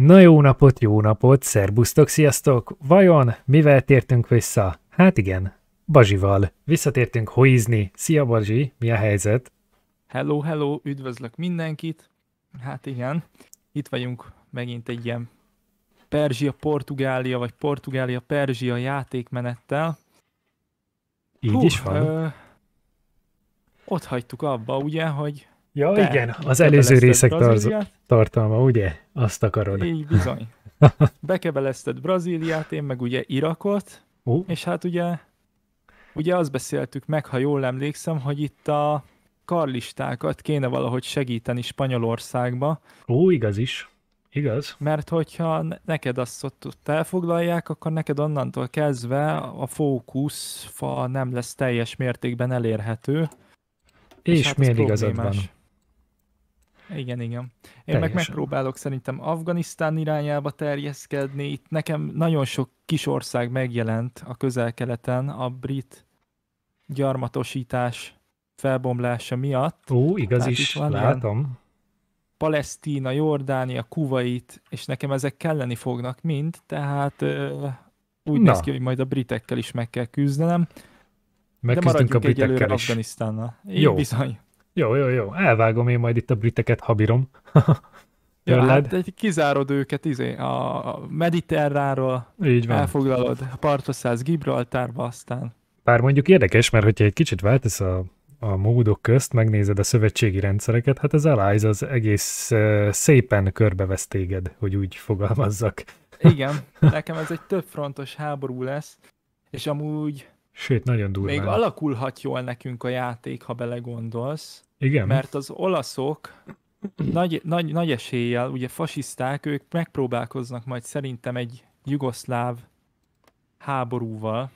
Na jó napot, jó napot, szerbusztok, sziasztok! Vajon mivel tértünk vissza? Hát igen, Bazsival. Visszatértünk hoizni. Szia Bazsi, mi a helyzet? Hello, hello, üdvözlök mindenkit. Hát igen, itt vagyunk megint egy ilyen Perzsia-Portugália, vagy Portugália-Perzsia játékmenettel. Így Hú, is van. Ö, ott hagytuk abba, ugye, hogy Ja, Te igen, az előző részek tarz- tartalma, ugye? Azt akarod. Így bizony. Bekebelezted Brazíliát, én meg ugye Irakot, Ó. és hát ugye, ugye azt beszéltük meg, ha jól emlékszem, hogy itt a karlistákat kéne valahogy segíteni Spanyolországba. Ó, igaz is. Igaz. Mert hogyha neked azt ott elfoglalják, akkor neked onnantól kezdve a fókusz fa nem lesz teljes mértékben elérhető. És, és hát miért igazad van? Igen, igen. Én Teljesen. meg megpróbálok szerintem Afganisztán irányába terjeszkedni. Itt nekem nagyon sok kis ország megjelent a közel-keleten a brit gyarmatosítás felbomlása miatt. Ó, igaz hát is, van látom. Palesztína, Jordánia, Kuwait, és nekem ezek kelleni fognak mind, tehát ö, úgy Na. néz ki, hogy majd a britekkel is meg kell küzdenem. Megküzdünk De maradjunk a britekkel egyelőre is. Afganisztánnal. Jó. Bizony. Jó, jó, jó. Elvágom én majd itt a briteket, ha bírom. ja, hát egy kizárod őket izé, a Mediterráról. Így van. elfoglalod, a partoszáz Gibraltárba, aztán... Bár mondjuk érdekes, mert hogyha egy kicsit váltasz a, a módok közt, megnézed a szövetségi rendszereket, hát az Allies az egész uh, szépen körbevesz téged, hogy úgy fogalmazzak. Igen, nekem ez egy többfrontos háború lesz, és amúgy Sőt, nagyon durva. Még alakulhat jól nekünk a játék, ha belegondolsz. Igen. Mert az olaszok nagy, nagy, nagy eséllyel, ugye fasiszták, ők megpróbálkoznak majd szerintem egy jugoszláv háborúval,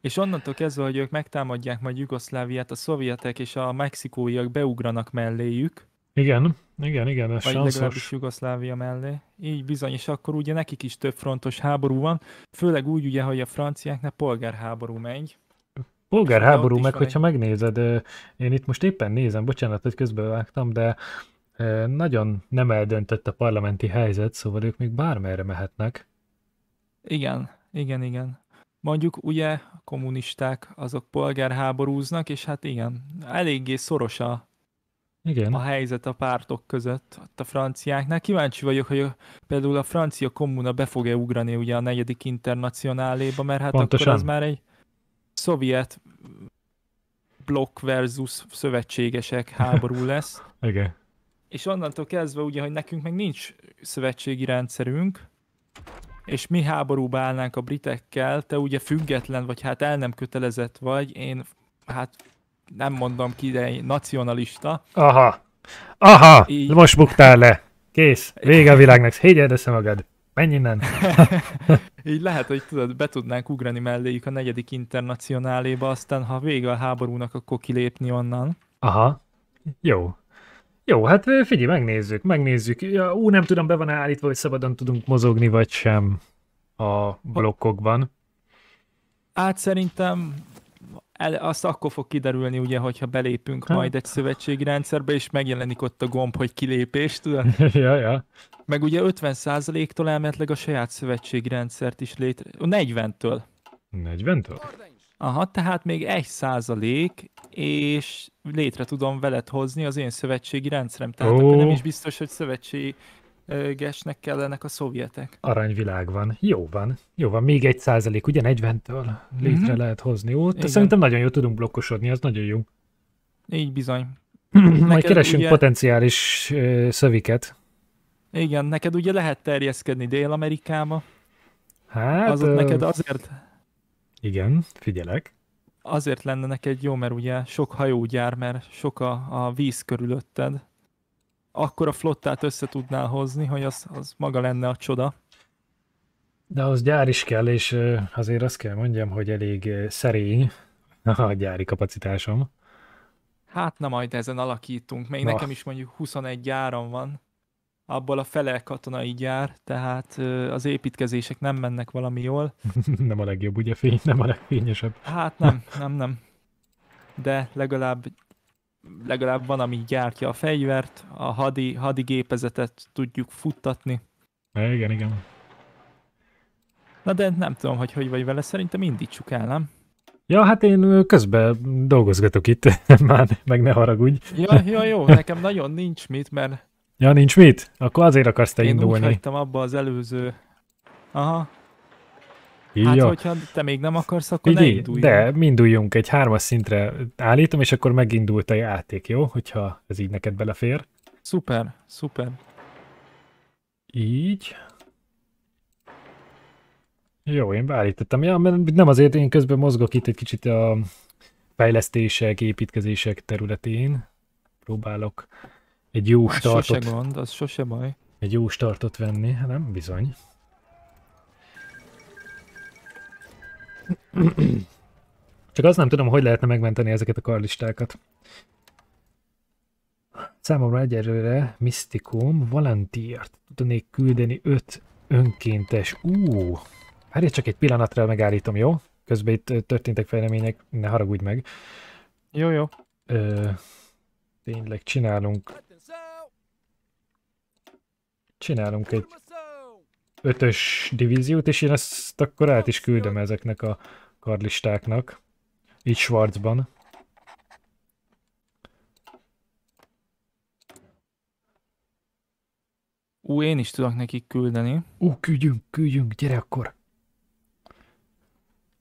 és onnantól kezdve, hogy ők megtámadják majd Jugoszláviát, a szovjetek és a mexikóiak beugranak melléjük. Igen, igen, igen, ez Vagy sanszos. legalábbis Jugoszlávia mellé. Így bizony, és akkor ugye nekik is több frontos háború van, főleg úgy ugye, hogy a franciáknál polgárháború megy. Polgárháború, meg hogyha egy... megnézed, én itt most éppen nézem, bocsánat, hogy vágtam, de nagyon nem eldöntött a parlamenti helyzet, szóval ők még bármerre mehetnek. Igen, igen, igen. Mondjuk ugye a kommunisták azok polgárháborúznak, és hát igen, eléggé szoros a, igen. a helyzet a pártok között, ott a franciáknál. Kíváncsi vagyok, hogy például a francia kommuna be fog-e ugrani ugye a negyedik internacionáléba, mert hát Pontosan. akkor az már egy szovjet blokk versus szövetségesek háború lesz. Igen. És onnantól kezdve ugye, hogy nekünk meg nincs szövetségi rendszerünk, és mi háborúba állnánk a britekkel, te ugye független vagy, hát el nem kötelezett vagy, én hát nem mondom ki, de én nacionalista. Aha, aha, Így... most buktál le. Kész, vége a világnak, higgyed össze magad menj innen! Így lehet, hogy tudod, be tudnánk ugrani melléjük a negyedik internacionáléba, aztán ha vége a háborúnak, akkor kilépni onnan. Aha, jó. Jó, hát figyelj, megnézzük, megnézzük. Ja, ú, nem tudom, be van állítva, hogy szabadon tudunk mozogni, vagy sem a blokkokban. Hát szerintem el, azt akkor fog kiderülni, ugye, hogyha belépünk hát. majd egy szövetségi rendszerbe, és megjelenik ott a gomb, hogy kilépés, tudod? ja, ja. Meg ugye 50%-tól elméletleg a saját szövetségi rendszert is létre... 40-től. 40-től? Aha, tehát még 1 százalék, és létre tudom veled hozni az én szövetségi rendszerem. Tehát oh. akkor nem is biztos, hogy szövetségi gesnek kellenek a szovjetek. Aranyvilág van. Jó van. Jó van. Még egy százalék, ugye 40-től létre mm-hmm. lehet hozni. Ó, szerintem nagyon jól tudunk blokkosodni, az nagyon jó. Így bizony. Majd keresünk ugye... potenciális ö, szöviket. Igen, neked ugye lehet terjeszkedni Dél-Amerikába. Hát... Az ö... neked azért... Igen, figyelek. Azért lenne neked jó, mert ugye sok hajógyár, mert sok a, a víz körülötted akkor a flottát össze tudnál hozni, hogy az, az maga lenne a csoda. De az gyár is kell, és azért azt kell mondjam, hogy elég szerény a gyári kapacitásom. Hát na majd ezen alakítunk, még na. nekem is mondjuk 21 gyáram van, abból a fele katonai gyár, tehát az építkezések nem mennek valami jól. nem a legjobb, ugye fény, nem a legfényesebb. Hát nem, nem, nem. De legalább legalább van, ami gyártja a fegyvert, a hadi, hadi gépezetet tudjuk futtatni. Igen, igen. Na de nem tudom, hogy hogy vagy vele, szerintem indítsuk el, nem? Ja, hát én közben dolgozgatok itt, már meg ne haragudj. Ja, ja, jó, nekem nagyon nincs mit, mert... Ja, nincs mit? Akkor azért akarsz te én indulni. Én úgy abba az előző... Aha, hát, jó. hogyha te még nem akarsz, akkor Így, ne induljunk. De, minduljunk Egy hármas szintre állítom, és akkor megindult a játék, jó? Hogyha ez így neked belefér. Szuper, szuper. Így. Jó, én beállítottam. Ja, mert nem azért, én közben mozgok itt egy kicsit a fejlesztések, építkezések területén. Próbálok egy jó az startot. Sose gond, az sose baj. Egy jó startot venni, hát nem bizony. Csak azt nem tudom, hogy lehetne megmenteni ezeket a karlistákat. Számomra egyelőre Mysticum valentiert. tudnék küldeni 5 önkéntes. Ú, várj csak egy pillanatra megállítom, jó? Közben itt történtek fejlemények, ne haragudj meg. Jó, jó. Ö, tényleg csinálunk... Csinálunk egy ötös divíziót, és én ezt akkor át is küldöm ezeknek a karlistáknak. Így Schwarzban. Ú, én is tudok nekik küldeni. Ú, küldjünk, küldjünk, gyere akkor!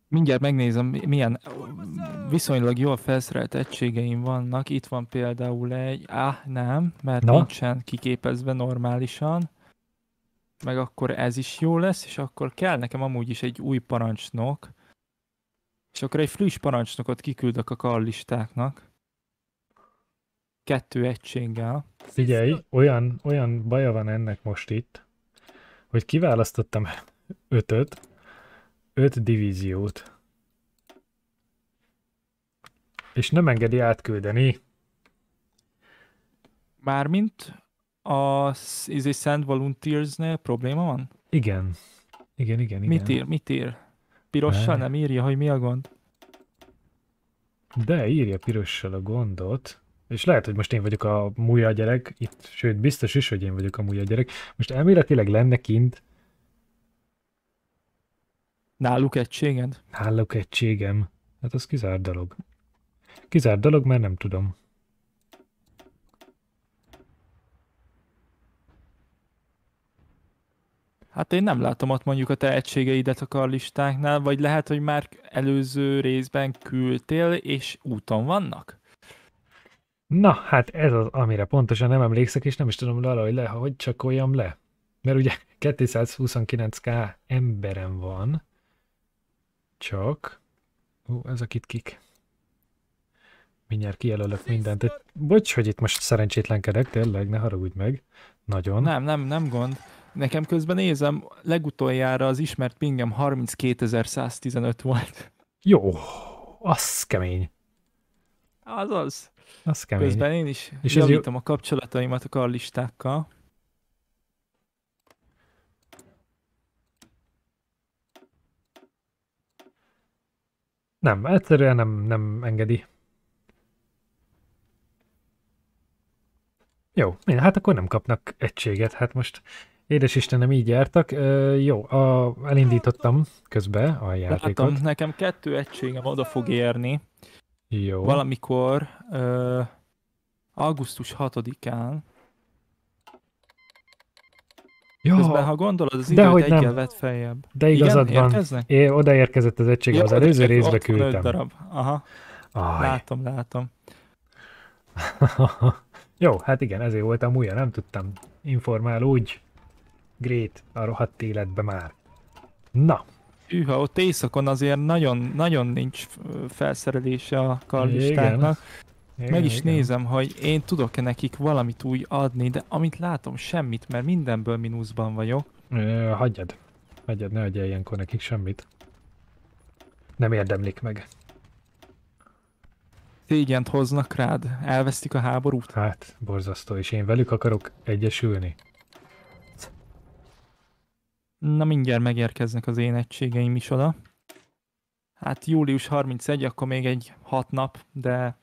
Mindjárt megnézem, milyen viszonylag jól felszerelt egységeim vannak. Itt van például egy, Ah nem, mert Na? nincsen kiképezve normálisan meg akkor ez is jó lesz, és akkor kell nekem amúgy is egy új parancsnok, és akkor egy friss parancsnokot kiküldök a kallistáknak. Kettő egységgel. Figyelj, olyan, olyan baja van ennek most itt, hogy kiválasztottam ötöt, öt divíziót. És nem engedi átküldeni. Mármint a izé Sand Volunteers-nél probléma van? Igen. Igen, igen, igen. Mit ír? Mit ír? Pirossal nem írja, hogy mi a gond? De írja pirossal a gondot. És lehet, hogy most én vagyok a múlja gyerek, itt, sőt, biztos is, hogy én vagyok a múlja gyerek. Most elméletileg lenne kint... Náluk egységed? Náluk egységem. Hát az kizárt dolog. Kizárt dolog, mert nem tudom. Hát én nem látom ott mondjuk a tehetségeidet a karlistáknál, vagy lehet, hogy már előző részben küldtél, és úton vannak? Na, hát ez az, amire pontosan nem emlékszek, és nem is tudom valahogy le, hogy csak olyan le. Mert ugye 229k emberem van, csak... Ó, ez a kitkik. Mindjárt kijelölök mindent. Bocs, hogy itt most szerencsétlenkedek, tényleg, ne haragudj meg. Nagyon. Nem, nem, nem gond. Nekem közben nézem, legutoljára az ismert pingem 32.115 volt. Jó, az kemény. Az az. Az kemény. Közben én is És javítom ez jó... a kapcsolataimat a karlistákkal. Nem, egyszerűen nem, nem engedi. Jó, hát akkor nem kapnak egységet, hát most Édes Istenem, így jártak. Ö, jó, a, elindítottam közbe a játékot. Látom, nekem kettő egységem oda fog érni. Jó. Valamikor ö, augusztus 6-án. Jó. Közben, ha gondolod, az időt hogy nem. vett feljebb. De igazad Igen? van. É, odaérkezett az egység, az előző részbe küldtem. darab. Aha. Aj. Látom, látom. Jó, hát igen, ezért voltam újra, nem tudtam úgy. Grét a rohadt életbe már. Na. Hűha, ott éjszakon azért nagyon, nagyon nincs felszerelése a karlistáknak. Igen, Meg is igen. nézem, hogy én tudok-e nekik valamit úgy adni, de amit látom, semmit, mert mindenből mínuszban vagyok. Ö, hagyjad. Hagyjad, ne adjál ilyenkor nekik semmit. Nem érdemlik meg. Tégyent hoznak rád, elvesztik a háborút. Hát, borzasztó, és én velük akarok egyesülni. Na mindjárt megérkeznek az én egységeim is oda. Hát július 31, akkor még egy hat nap, de,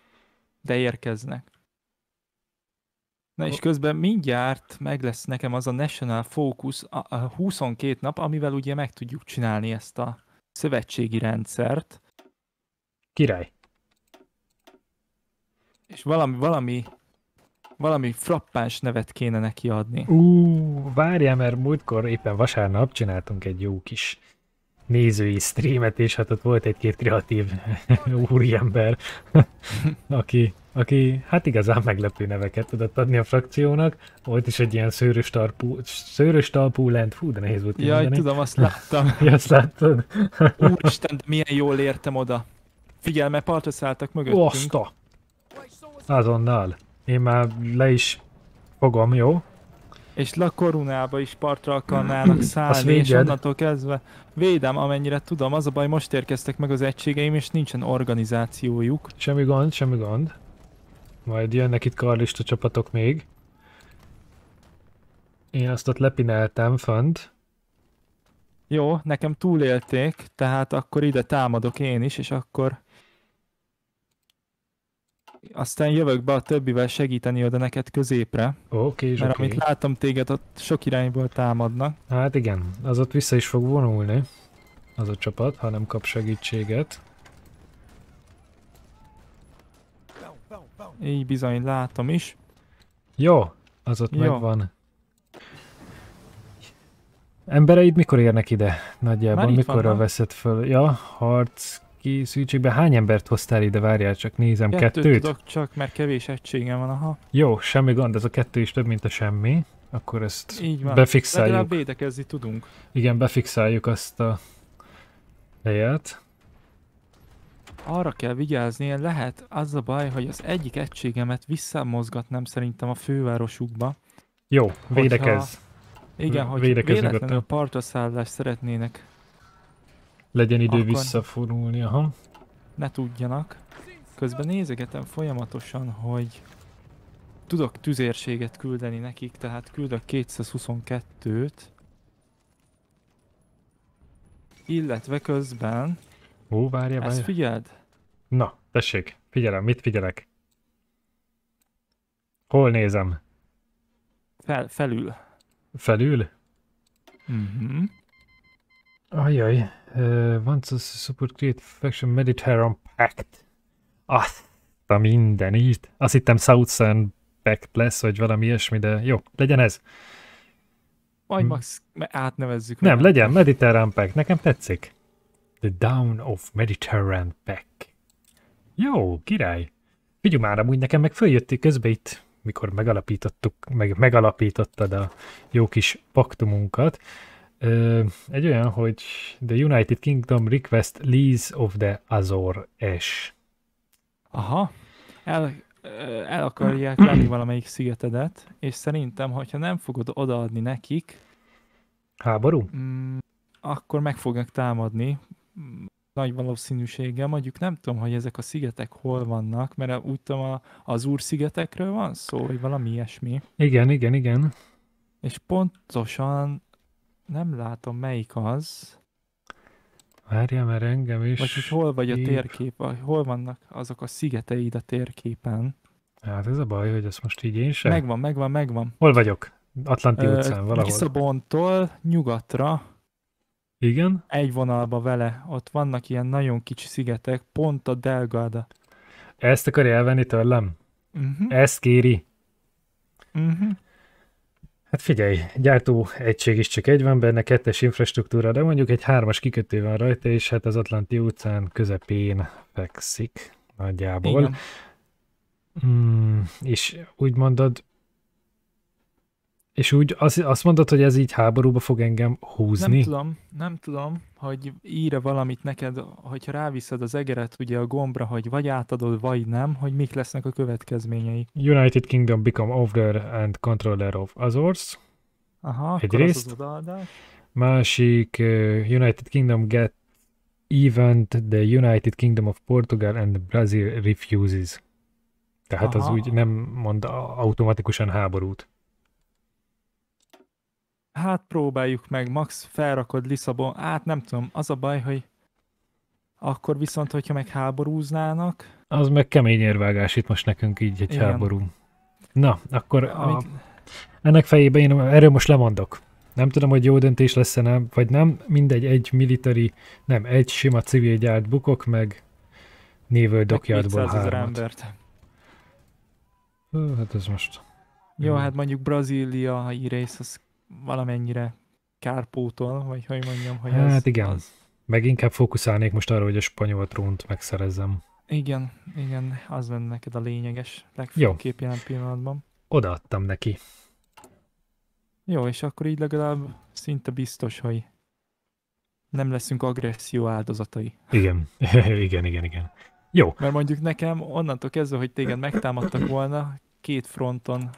de érkeznek. Na és közben mindjárt meg lesz nekem az a National Focus a, a 22 nap, amivel ugye meg tudjuk csinálni ezt a szövetségi rendszert. Király. És valami, valami valami frappáns nevet kéne neki adni. Ú, várjál, mert múltkor éppen vasárnap csináltunk egy jó kis nézői streamet, és hát ott volt egy-két kreatív úriember, aki, aki hát igazán meglepő neveket tudott adni a frakciónak. Volt is egy ilyen szőrös, tarpú, szőrös talpú lent, fú, de nehéz volt Jaj, mondani. tudom, azt láttam. ja, azt láttad? Úristen, milyen jól értem oda. Figyelme, partra szálltak mögöttünk. Osta! Azonnal. Én már le is fogom, jó? És La Corunába is partra akarnának szállni, és onnantól kezdve védem, amennyire tudom. Az a baj, most érkeztek meg az egységeim, és nincsen organizációjuk. Semmi gond, semmi gond. Majd jönnek itt karlista csapatok még. Én azt ott lepineltem fönt. Jó, nekem túlélték, tehát akkor ide támadok én is, és akkor aztán jövök be a többivel segíteni oda neked középre. Oké, okay, Mert okay. amit látom téged, ott sok irányból támadnak. Hát igen, az ott vissza is fog vonulni, az a csapat, ha nem kap segítséget. Így bizony, látom is. Jó, az ott Jó. megvan. Embereid mikor érnek ide? Nagyjából mikor veszed föl? Ja, harc készültségben hány embert hoztál ide, várjál csak, nézem, kettőt? Kettőt tudok csak, mert kevés egységem van, aha. Jó, semmi gond, ez a kettő is több, mint a semmi. Akkor ezt Így van. befixáljuk. Legalább védekezni tudunk. Igen, befixáljuk azt a helyet. Arra kell vigyázni, lehet az a baj, hogy az egyik egységemet visszamozgatnám szerintem a fővárosukba. Jó, védekez. Hogyha... Igen, hogy védekezni véletlenül partra szállást szeretnének legyen idő Akkor visszafonulni, aha. Ne tudjanak. Közben nézegetem folyamatosan, hogy tudok tüzérséget küldeni nekik, tehát küldök 222-t. Illetve közben... Ó, várja, várja. Ezt figyeld? Na, tessék, figyelem, mit figyelek? Hol nézem? Fel, felül. Felül? Mhm. Mm Ajaj. Uh, once a support create faction Mediterranean Pact. Ah, a mindenit. Azt hittem Sand Pact lesz, vagy valami ilyesmi, de jó, legyen ez. Majd hm. max átnevezzük. Nem, meg. legyen Mediterranean Pact. Nekem tetszik. The Down of Mediterranean Pact. Jó, király. Figyelj már, amúgy nekem meg följöttél közbe itt, mikor megalapítottuk, meg megalapítottad a jó kis paktumunkat, egy olyan, hogy The United Kingdom Request Lease of the Azor S. Aha. El, el akarják venni valamelyik szigetedet, és szerintem, hogyha nem fogod odaadni nekik... Háború? Mm, akkor meg fognak támadni. Nagy valószínűséggel, mondjuk nem tudom, hogy ezek a szigetek hol vannak, mert úgy tudom, a, az úrszigetekről van szó, vagy valami ilyesmi. Igen, igen, igen. És pontosan nem látom melyik az. Várjál, mert engem is... Vagy hogy hol vagy a térkép, vagy hol vannak azok a szigeteid a térképen. Hát ez a baj, hogy ezt most így én sem. Megvan, megvan, megvan. Hol vagyok? Atlanti Ö, utcán valahol. Lisszabontól nyugatra. Igen? Egy vonalba vele. Ott vannak ilyen nagyon kicsi szigetek, pont a Delgada. Ezt akarja elvenni tőlem? Uh-huh. Ezt kéri. Uh-huh. Hát figyelj, gyártó egység is csak egy van benne, kettes infrastruktúra, de mondjuk egy hármas kikötő van rajta, és hát az Atlanti utcán közepén fekszik nagyjából. Igen. Mm, és úgy mondod, és úgy az, azt mondod, hogy ez így háborúba fog engem húzni? Nem tudom, nem tudom, hogy ír valamit neked, hogyha ráviszed az egeret ugye a gombra, hogy vagy átadod, vagy nem, hogy mik lesznek a következményei. United Kingdom become owner and controller of Azores. Aha, egyrészt. Az az másik, eh, United Kingdom get event the United Kingdom of Portugal and Brazil refuses. Tehát Aha. az úgy nem mond automatikusan háborút hát próbáljuk meg, max felrakod Lisszabon, át nem tudom, az a baj, hogy akkor viszont, hogyha meg háborúznának... Az meg kemény érvágás itt most nekünk így egy Igen. háború. Na, akkor a... ennek fejében én erről most lemondok. Nem tudom, hogy jó döntés lesz-e nem, vagy nem. Mindegy, egy military, nem, egy sima civil gyárt bukok, meg névöl dokjátból hármat. Embert. Hát ez most... Jó, hát mondjuk Brazília, ha írész, az valamennyire kárpótol, vagy hogy mondjam, hogy hát ez... Hát igen, az... meg inkább fókuszálnék most arra, hogy a spanyol trónt megszerezzem. Igen, igen, az lenne neked a lényeges legfőképp jelen pillanatban. Odaadtam neki. Jó, és akkor így legalább szinte biztos, hogy nem leszünk agresszió áldozatai. Igen, igen, igen, igen. Jó. Mert mondjuk nekem onnantól kezdve, hogy téged megtámadtak volna, két fronton,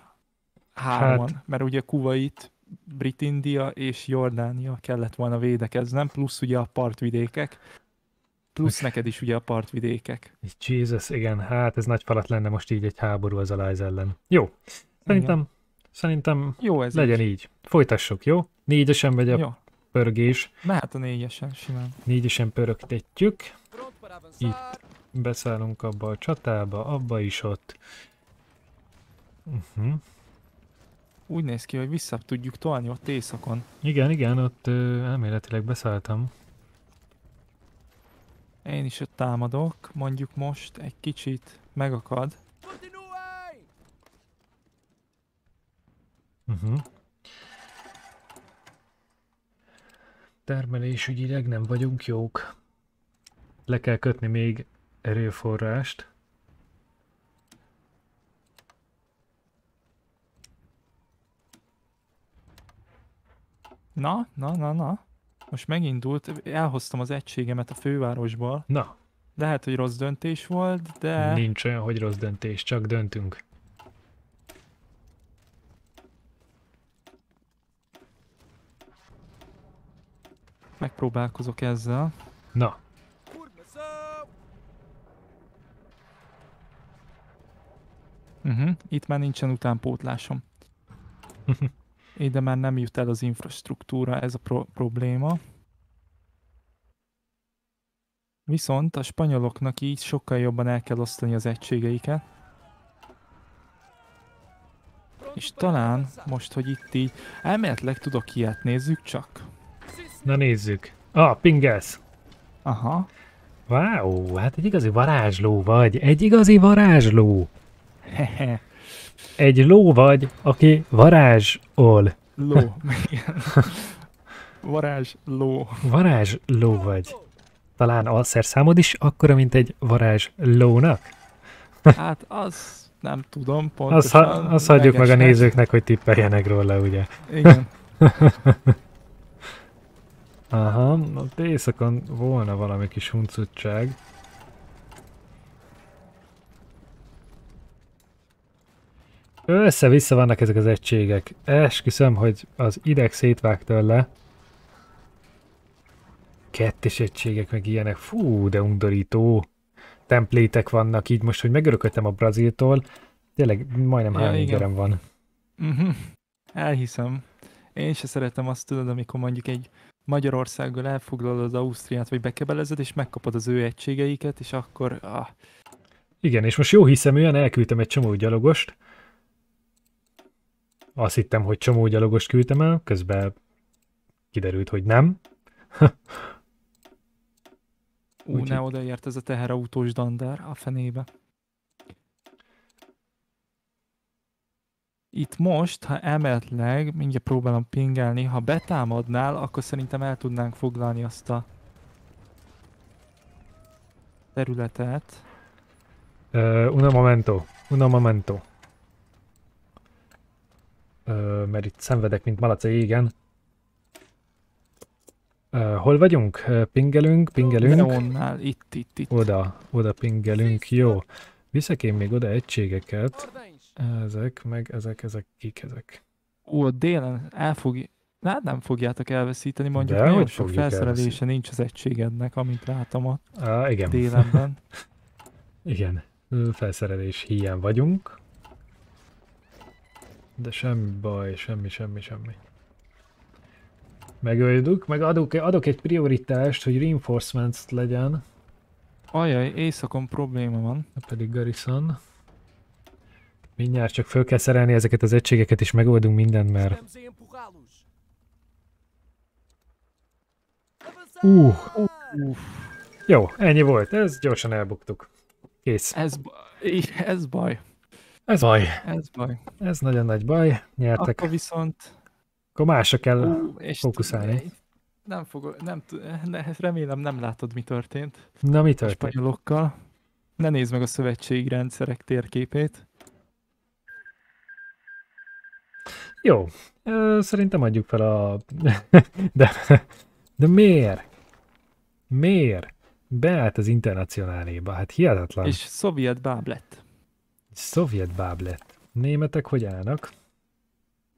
hárman, hát... mert ugye Kuwait Brit-India és Jordánia kellett volna védekeznem, plusz ugye a partvidékek, plusz neked is ugye a partvidékek. Jézus, igen, hát ez nagy falat lenne most így egy háború az alájz ellen. Jó, szerintem, igen. szerintem jó ez legyen így. így. Folytassuk, jó? Négyesen vagy a jó. pörgés. Mehet a négyesen, simán. Négyesen pörögtetjük. Itt beszállunk abba a csatába, abba is ott. Uh-huh úgy néz ki, hogy vissza tudjuk tolni ott éjszakon. Igen, igen, ott ö, elméletileg beszálltam. Én is ott támadok, mondjuk most egy kicsit megakad. Uh mhm. -huh. Termelésügyileg nem vagyunk jók. Le kell kötni még erőforrást. Na, na, na, na. Most megindult, elhoztam az egységemet a fővárosból. Na. Lehet, hogy rossz döntés volt, de... Nincs olyan, hogy rossz döntés, csak döntünk. Megpróbálkozok ezzel. Na. Uh mhm. -huh. Itt már nincsen utánpótlásom. ide már nem jut el az infrastruktúra, ez a pro- probléma. Viszont a spanyoloknak így sokkal jobban el kell osztani az egységeiket. És talán most, hogy itt így elméletleg tudok ilyet, nézzük csak. Na nézzük. Ah, pingelsz. Aha. Wow, hát egy igazi varázsló vagy. Egy igazi varázsló. Hehe. Egy ló vagy, aki varázsol. Ló, igen. Varázsló. Varázsló vagy. Talán a szerszámod is akkora, mint egy varázslónak? Hát az nem tudom pontosan. Azt, ha, azt hagyjuk meg a nézőknek, hogy tippeljenek róla, ugye? Igen. Aha, na éjszakon volna valami kis huncutság. Össze-vissza vannak ezek az egységek. Esküszöm, hogy az ideg szétvág tőle. Kettes egységek, meg ilyenek. Fú, de undorító. Templétek vannak így most, hogy megörököltem a Braziltól. Tényleg majdnem ja, három van. Uh-huh. Elhiszem. Én se szeretem azt, tudod, amikor mondjuk egy Magyarországgal elfoglalod Ausztriát, vagy bekebelezed, és megkapod az ő egységeiket, és akkor... Ah. Igen, és most jó hiszem, olyan elküldtem egy csomó gyalogost, azt hittem, hogy csomó gyalogost küldtem el, közben kiderült, hogy nem. Ú, Úgy ne odaért ez a teherautós dandár a fenébe. Itt most, ha emeltleg, mindjárt próbálom pingelni, ha betámadnál, akkor szerintem el tudnánk foglalni azt a területet. Uh, una momento, una momento. Ö, mert itt szenvedek, mint malac égen. Ö, hol vagyunk? Pingelünk, pingelünk. Onnál, itt, itt, itt. Oda, oda pingelünk, jó. Viszek én még oda egységeket. Ezek, meg ezek, ezek, kik ezek? Ó, délen elfog... Lát, nem fogjátok elveszíteni, mondjuk De nagyon sok felszerelése elveszít. nincs az egységednek, amit látom a Á, igen. délenben. igen, felszerelés hiány vagyunk. De semmi baj, semmi, semmi, semmi. Megöljük, meg adok, adok egy prioritást, hogy reinforcements legyen. Ajaj, éjszakon probléma van. Na hát pedig Garrison. Mindjárt csak föl kell szerelni ezeket az egységeket, és megoldunk mindent, mert... Uh, uh, uh. Jó, ennyi volt, ez gyorsan elbuktuk. Kész. Ez, ez baj. Ez baj. Ez baj. Ez nagyon nagy baj. Nyertek. Akkor viszont... Akkor másra kell Ú, és fókuszálni. Nem fogok, nem, ne, remélem nem látod, mi történt. Na, mi történt? A spanyolokkal. Ne nézd meg a szövetségi rendszerek térképét. Jó, szerintem adjuk fel a... de, de miért? Miért? Beállt az internacionáléba, hát hihetetlen. És szovjet báb lett. Szovjet báb lett. Németek hogy állnak?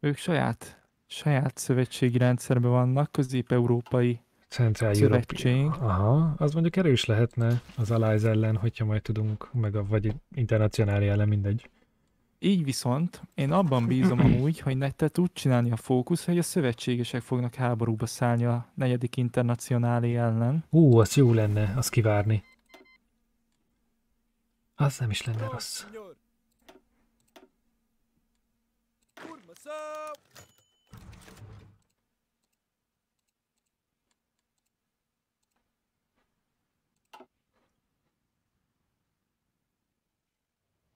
Ők saját, saját szövetségi rendszerben vannak, közép-európai Central szövetség. Aha, az mondjuk erős lehetne az Allies ellen, hogyha majd tudunk, meg a, vagy internacionális ellen, mindegy. Így viszont én abban bízom amúgy, hogy nektek úgy csinálni a fókusz, hogy a szövetségesek fognak háborúba szállni a negyedik internacionális ellen. Ú, az jó lenne, az kivárni. Az nem is lenne rossz. Na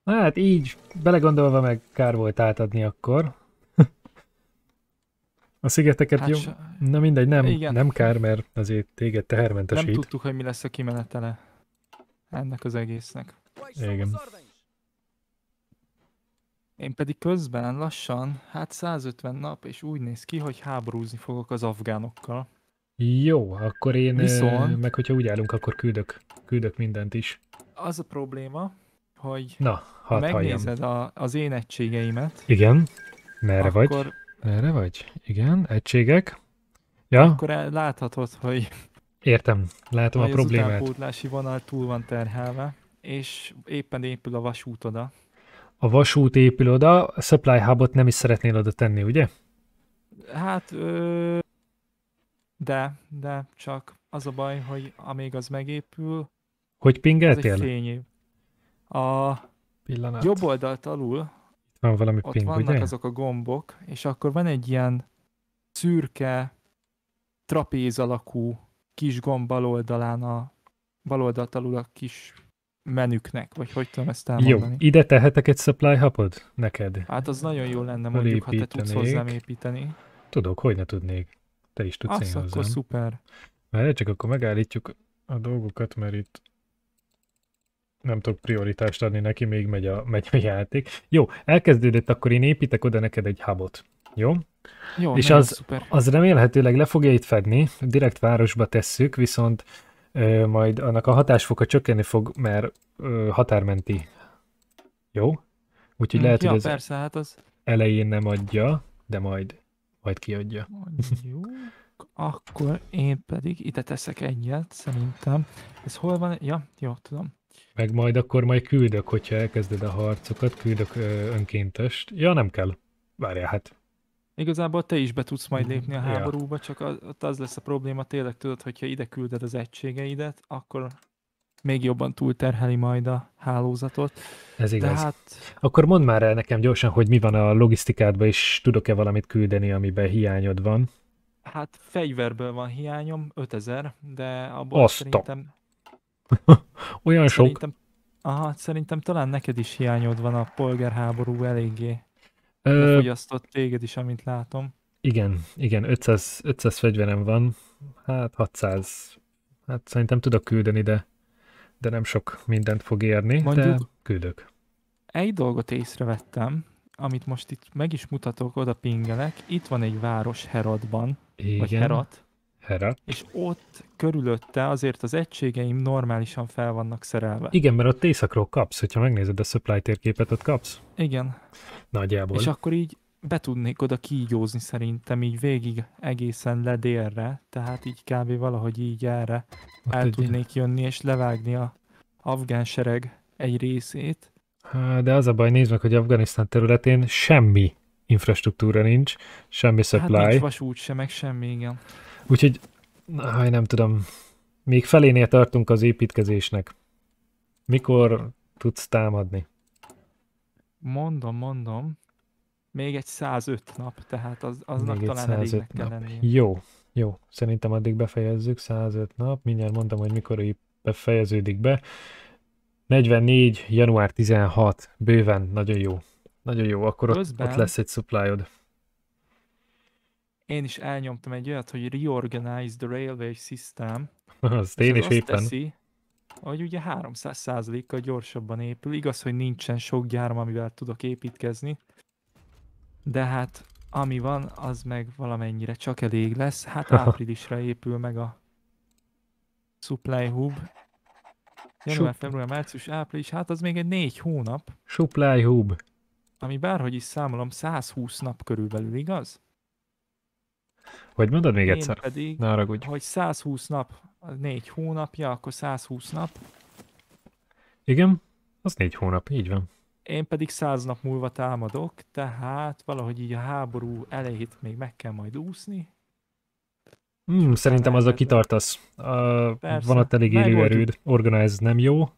Hát így, belegondolva meg kár volt átadni akkor. A szigeteket hát jó... Se... Na mindegy, nem, igen. nem kár, mert azért téged tehermentesít. Nem tudtuk, hogy mi lesz a kimenetele ennek az egésznek. Igen. Én pedig közben lassan, hát 150 nap, és úgy néz ki, hogy háborúzni fogok az afgánokkal. Jó, akkor én, Viszont, meg hogyha úgy állunk, akkor küldök, küldök mindent is. Az a probléma, hogy Na, ha megnézed a, az én egységeimet. Igen, merre akkor, vagy? Merre vagy? Igen, egységek. Ja. Akkor láthatod, hogy... Értem, látom a problémát. Az vonal túl van terhelve, és éppen épül a vasút oda a vasút épül oda, a supply hubot nem is szeretnél oda tenni, ugye? Hát, ö... de, de csak az a baj, hogy amíg az megépül... Hogy pingeltél? Az egy A Pillanat. jobb oldalt alul van valami ott ping, vannak ugye? azok a gombok, és akkor van egy ilyen szürke, trapéz alakú kis gomb bal oldalán a bal oldalt alul a kis menüknek, vagy hogy tudom ezt elmondani. Jó, ide tehetek egy supply hubod neked? Hát az nagyon jó lenne mondjuk, ha te tudsz hozzám építeni. Tudok, hogy ne tudnék. Te is tudsz Azt én hozzám. akkor szuper. Mert csak akkor megállítjuk a dolgokat, mert itt nem tudok prioritást adni neki, még megy a, megy a játék. Jó, elkezdődött, akkor én építek oda neked egy hubot. Jó? Jó, és az, szuper. az remélhetőleg le fogja itt fedni, direkt városba tesszük, viszont majd annak a hatásfoka csökkenni fog, mert határmenti. Jó? Úgyhogy hm, lehet, ja, hogy ez persze, hát az... elején nem adja, de majd, majd kiadja. Jó. Akkor én pedig ide teszek egyet, szerintem. Ez hol van? Ja, jó, tudom. Meg majd akkor majd küldök, hogyha elkezded a harcokat, küldök önkéntest. Ja, nem kell. Várjál, hát Igazából te is be tudsz majd mhm. lépni a háborúba, ja. csak az, az lesz a probléma, tényleg tudod, hogyha ide külded az egységeidet, akkor még jobban túlterheli majd a hálózatot. Ez igaz. De hát... Akkor mondd már el nekem gyorsan, hogy mi van a logisztikádban, és tudok-e valamit küldeni, amiben hiányod van? Hát fegyverből van hiányom, 5000, de abból Azt szerintem... Olyan szerintem... sok. Aha, hát szerintem talán neked is hiányod van a polgárháború eléggé. Lefogyasztott téged is, amint látom. Igen, igen, 500, 500 fegyverem van, hát 600, hát szerintem tudok küldeni, de, de nem sok mindent fog érni, Mondjuk, de küldök. Egy dolgot észrevettem, amit most itt meg is mutatok, oda pingelek, itt van egy város Herodban, igen. vagy Herod, erre. És ott körülötte azért az egységeim normálisan fel vannak szerelve. Igen, mert ott éjszakról kapsz, hogyha megnézed a supply térképet, ott kapsz. Igen. Nagyjából. És akkor így be tudnék oda kígyózni szerintem így végig egészen ledélre, tehát így kb. valahogy így erre ott hát el tudnék jönni és levágni a afgán sereg egy részét. Há, de az a baj, nézd meg, hogy Afganisztán területén semmi infrastruktúra nincs, semmi supply. Hát nincs vasút sem, meg semmi, igen. Úgyhogy, hát nem tudom, még felénél tartunk az építkezésnek. Mikor tudsz támadni? Mondom, mondom. Még egy 105 nap, tehát az, aznak Még talán elégnek nap. kell lenni. Jó, jó. Szerintem addig befejezzük, 105 nap. Mindjárt mondtam, hogy mikor befejeződik be. 44. január 16. Bőven, nagyon jó. Nagyon jó, akkor ott, ott lesz egy supplyod. Én is elnyomtam egy olyat, hogy reorganize the railway system. Azt én is azt éppen. Teszi, hogy ugye 300 a gyorsabban épül. Igaz, hogy nincsen sok gyárom, amivel tudok építkezni, de hát ami van, az meg valamennyire csak elég lesz. Hát áprilisra épül meg a Supply Hub. Január, Sup. február, március, április, hát az még egy négy hónap. Supply Hub. Ami bárhogy is számolom, 120 nap körülbelül, igaz? Hogy mondod még Én egyszer? pedig, ne haragudj. hogy 120 nap, 4 hónapja, akkor 120 nap. Igen, az 4 hónap, így van. Én pedig 100 nap múlva támadok, tehát valahogy így a háború elejét még meg kell majd úszni. Hmm, szerintem az a kitartasz. Uh, van ott elég élő erőd, organize nem jó,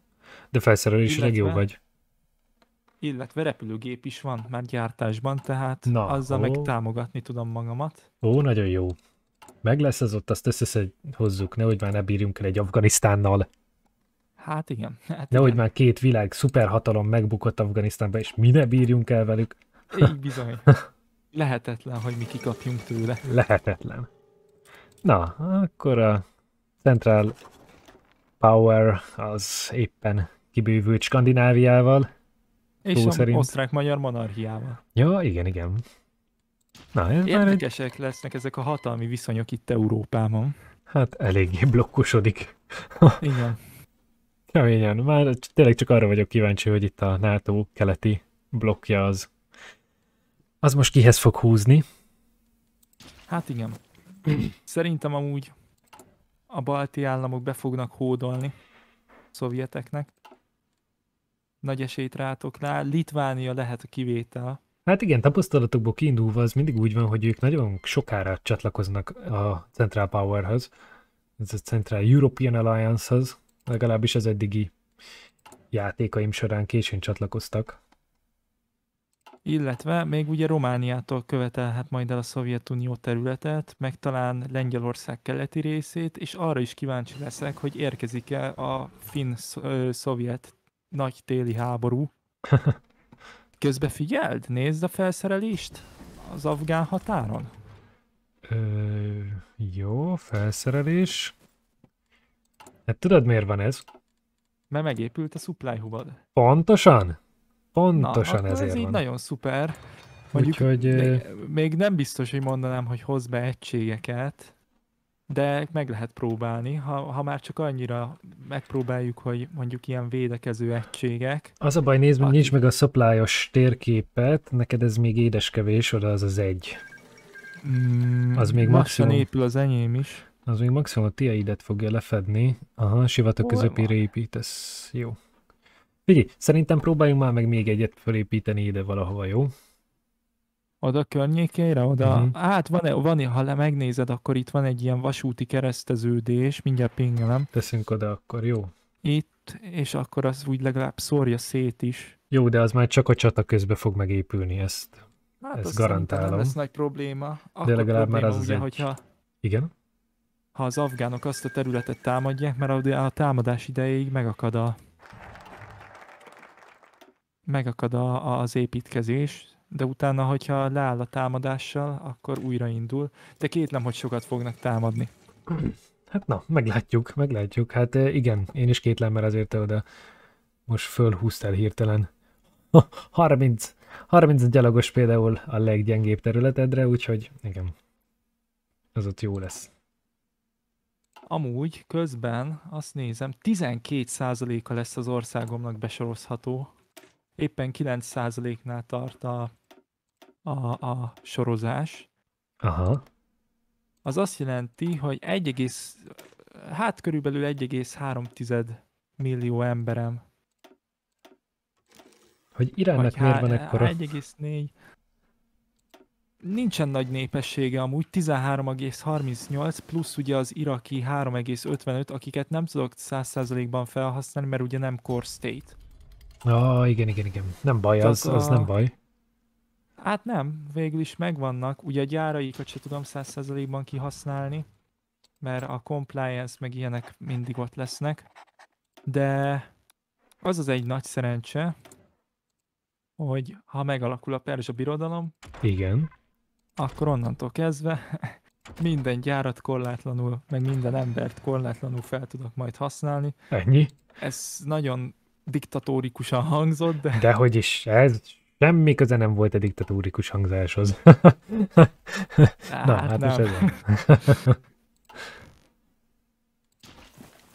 de felszerelés jó vagy illetve repülőgép is van már gyártásban, tehát Na, azzal ó. meg támogatni tudom magamat. Ó, nagyon jó. Meg lesz az ott, azt összehozzuk, nehogy már ne bírjunk el egy Afganisztánnal. Hát igen. Hát nehogy igen. már két világ szuperhatalom megbukott Afganisztánba, és mi ne bírjunk el velük. Így bizony. Lehetetlen, hogy mi kikapjunk tőle. Lehetetlen. Na, akkor a Central Power az éppen kibővült Skandináviával. És szó szerint. osztrák-magyar monarchiával. Ja, igen, igen. Na, ez Érdekesek egy... lesznek ezek a hatalmi viszonyok itt Európában. Hát eléggé blokkosodik. igen. Keményen, már tényleg csak arra vagyok kíváncsi, hogy itt a NATO keleti blokkja az. Az most kihez fog húzni? Hát igen. Szerintem amúgy a balti államok be fognak hódolni szovjeteknek nagy esélyt rá. Litvánia lehet a kivétel. Hát igen, tapasztalatokból kiindulva az mindig úgy van, hogy ők nagyon sokára csatlakoznak a Central Powerhoz, ez a Central European Alliance-hoz, legalábbis az eddigi játékaim során későn csatlakoztak. Illetve még ugye Romániától követelhet majd el a Szovjetunió területet, meg talán Lengyelország keleti részét, és arra is kíváncsi leszek, hogy érkezik-e a finn-szovjet nagy téli háború. Közbe figyeld, nézd a felszerelést az afgán határon. Ö, jó, felszerelés. Hát tudod, miért van ez? Mert megépült a supply hubad. Pontosan? Pontosan Na, ezért ez így van. nagyon szuper. Mondjuk Úgyhogy... még, még nem biztos, hogy mondanám, hogy hoz be egységeket, de meg lehet próbálni, ha, ha már csak annyira megpróbáljuk, hogy mondjuk ilyen védekező egységek. Az a baj, nézd, meg, nincs meg a szaplályos térképet, neked ez még édeskevés, oda az az egy. Mm, az még maximum... épül az enyém is. Az még maximum a tiaidet fogja lefedni. Aha, sivatag közepére építesz. Jó. Figyelj, szerintem próbáljunk már meg még egyet felépíteni ide valahova, jó? oda környékére, oda, uh-huh. hát van, van, ha megnézed, akkor itt van egy ilyen vasúti kereszteződés, mindjárt pingelem. Teszünk oda akkor, jó. Itt, és akkor az úgy legalább szórja szét is. Jó, de az már csak a csata közben fog megépülni, ezt, hát ezt garantálom. Ez nagy probléma. Akkor de legalább probléma, már az ugye, egy... hogyha... Igen? Ha az afgánok azt a területet támadják, mert a támadás idejéig megakad a megakad a, a, az építkezés, de utána, hogyha leáll a támadással, akkor újraindul. De kétlem, hogy sokat fognak támadni. Hát na, meglátjuk, meglátjuk. Hát eh, igen, én is kétlem, mert azért te oda most fölhúztál hirtelen. 30, 30 gyalogos például a leggyengébb területedre, úgyhogy igen, az ott jó lesz. Amúgy közben azt nézem, 12%-a lesz az országomnak besorozható. Éppen 9%-nál tart a a, a sorozás, Aha. az azt jelenti, hogy 1, hát körülbelül 1,3 millió emberem. Hogy Iránnak miért van ekkora? 1,4. Nincsen nagy népessége amúgy, 13,38 plusz ugye az iraki 3,55, akiket nem tudok 100%-ban felhasználni, mert ugye nem core state. Ah, igen, igen, igen. Nem baj, az, az, a... az nem baj. Hát nem, végül is megvannak. Ugye a gyáraikat se tudom 100%-ban kihasználni, mert a compliance meg ilyenek mindig ott lesznek. De az az egy nagy szerencse, hogy ha megalakul a Perzsa Birodalom, Igen. akkor onnantól kezdve minden gyárat korlátlanul, meg minden embert korlátlanul fel tudok majd használni. Ennyi? Ez nagyon diktatórikusan hangzott, de... Dehogy is, ez Semmi köze nem volt a diktatórikus hangzáshoz. Hát Na, hát, is ez.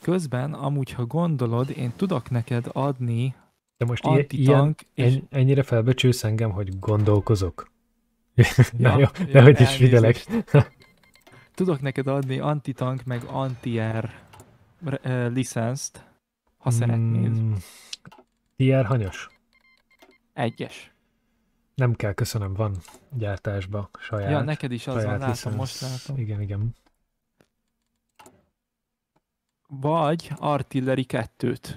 Közben, amúgy, ha gondolod, én tudok neked adni De most ilyen, és... ennyire felbecsülsz engem, hogy gondolkozok. Ja, Na jó, ja, de hogy is figyelek. tudok neked adni antitank meg anti-air eh, licenszt, ha mm, szeretnéd. Tier hanyas? Egyes. Nem kell, köszönöm, van gyártásba saját. Ja, neked is az van, látom, most látom. Igen, igen. Vagy Artillery 2-t.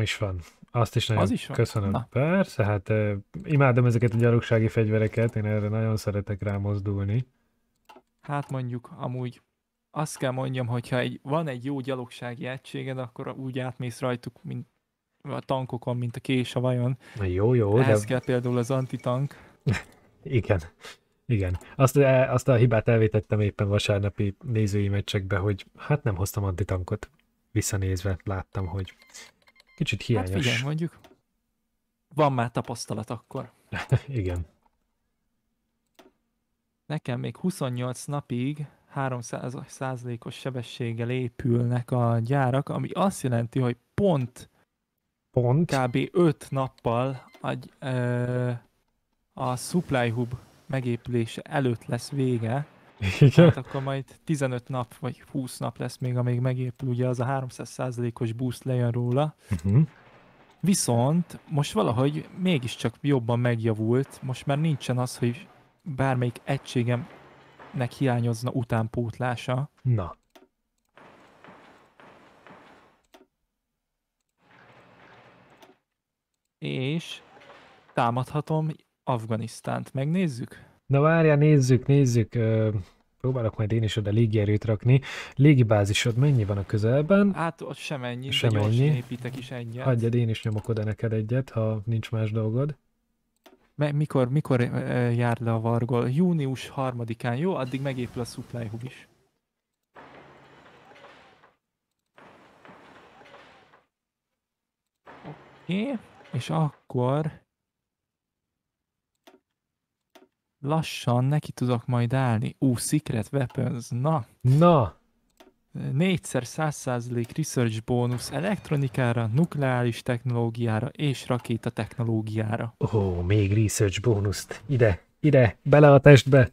is van. Azt is nagyon az is köszönöm. Na. Persze, hát uh, imádom ezeket a gyalogsági fegyvereket, én erre nagyon szeretek rámozdulni. Hát mondjuk, amúgy azt kell mondjam, hogyha egy, van egy jó gyalogsági egységed, akkor úgy átmész rajtuk, mint a tankokon, mint a kés a vajon. Na jó, jó. Ez de... kell például az antitank. Igen. Igen. Azt, azt a hibát elvétettem éppen vasárnapi nézői meccsekbe, hogy hát nem hoztam antitankot. Visszanézve láttam, hogy kicsit hiányos. Hát figyelj, mondjuk. Van már tapasztalat akkor. Igen. Nekem még 28 napig 300%-os sebességgel épülnek a gyárak, ami azt jelenti, hogy pont Pont. Kb. 5 nappal a, ö, a Supply Hub megépülése előtt lesz vége. Igen. Hát akkor majd 15 nap vagy 20 nap lesz még, amíg megépül, ugye az a 300%-os boost lejön róla. Uh-huh. Viszont most valahogy mégiscsak jobban megjavult, most már nincsen az, hogy bármelyik egységemnek hiányozna utánpótlása. Na. és támadhatom Afganisztánt. Megnézzük? Na várjál, nézzük, nézzük. Próbálok majd én is oda légierőt rakni. Légibázisod mennyi van a közelben? Hát ott sem ennyi, sem ennyi. építek is egyet. Hagyjad, én is nyomok oda neked egyet, ha nincs más dolgod. M mikor, mikor jár le a vargol? Június 3-án, jó? Addig megépül a supply hub is. Oké. Okay és akkor lassan neki tudok majd állni. Ú, Secret Weapons, na. Na. Négyszer százszázalék research bónusz elektronikára, nukleáris technológiára és rakéta technológiára. Ó, oh, még research bónuszt. Ide, ide, bele a testbe.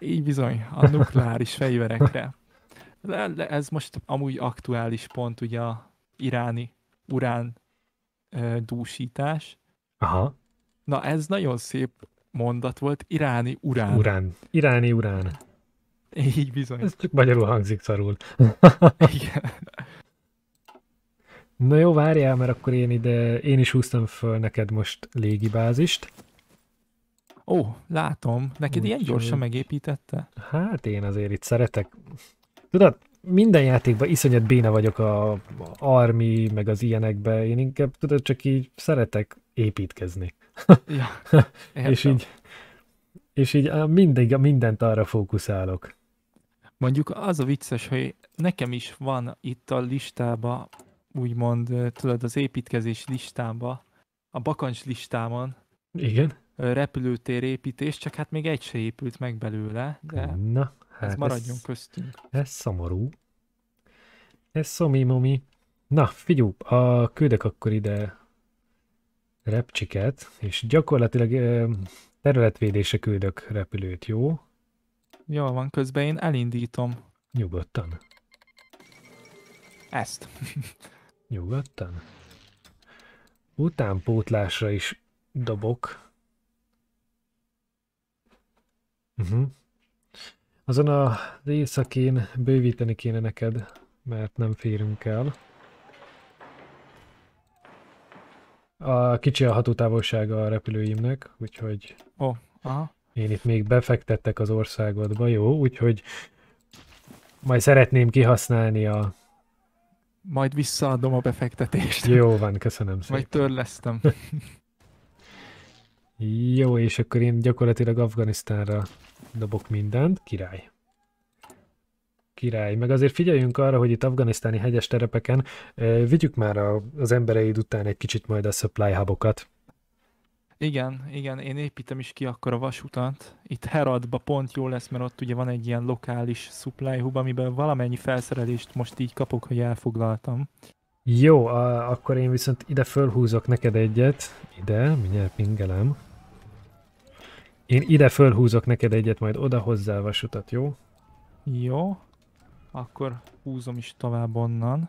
Így bizony, a nukleáris fegyverekre. Le, ez most amúgy aktuális pont, ugye a iráni urán dúsítás. Aha. Na ez nagyon szép mondat volt, iráni urán. Urán. Iráni urán. Így bizony. Ez csak magyarul hangzik szarul. Igen. Na jó, várjál, mert akkor én ide, én is húztam föl neked most légibázist. Ó, látom. Neked Úgy ilyen gyorsan megépítette? Hát én azért itt szeretek. Tudod, minden játékban iszonyat béna vagyok a army, meg az ilyenekbe, én inkább tudod, csak így szeretek építkezni. Ja, és így, és így mindig, mindent arra fókuszálok. Mondjuk az a vicces, hogy nekem is van itt a listába, úgymond, tudod, az építkezés listámba, a bakancs listámon. Igen. Repülőtér építés, csak hát még egy se épült meg belőle, de Na, hát ez maradjon ez, köztünk. Ez szomorú. Ez szomi-momi. Na, figyú, a küldök akkor ide repcsiket, és gyakorlatilag ö, területvédése küldök repülőt, jó? Jól van, közben én elindítom. Nyugodtan. Ezt. Nyugodtan. Utánpótlásra is dobok. Uh mhm. -huh. Azon a részakén bővíteni kéne neked mert nem férünk el. A kicsi a hatótávolsága a repülőimnek, úgyhogy oh, aha. én itt még befektettek az országodba, jó, úgyhogy majd szeretném kihasználni a... Majd visszaadom a befektetést. Jó van, köszönöm szépen. Majd törlesztem. jó, és akkor én gyakorlatilag Afganisztánra dobok mindent, király király. Meg azért figyeljünk arra, hogy itt afganisztáni hegyes terepeken vigyük már a, az embereid után egy kicsit majd a supply hubokat. Igen, igen, én építem is ki akkor a vasutat. Itt Heradba pont jó lesz, mert ott ugye van egy ilyen lokális supply hub, amiben valamennyi felszerelést most így kapok, hogy elfoglaltam. Jó, a, akkor én viszont ide fölhúzok neked egyet. Ide, mindjárt pingelem. Én ide fölhúzok neked egyet, majd oda hozzá vasutat, jó? Jó. Akkor húzom is tovább onnan.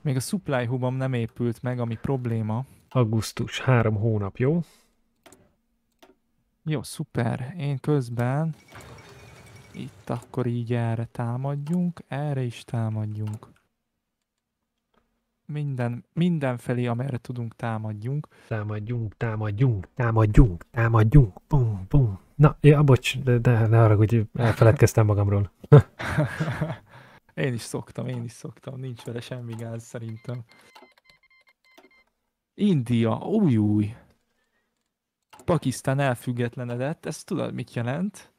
Még a supply hubam nem épült meg, ami probléma. Augusztus, három hónap, jó? Jó, szuper. Én közben itt akkor így erre támadjunk, erre is támadjunk. Minden, mindenfelé, amerre tudunk, támadjunk. Támadjunk, támadjunk, támadjunk, támadjunk, bum, bum, Na, ja, bocs, de, de ne arra, hogy elfeledkeztem magamról. én is szoktam, én is szoktam, nincs vele semmi gáz szerintem. India, új, új. Pakisztán elfüggetlenedett, ez tudod mit jelent?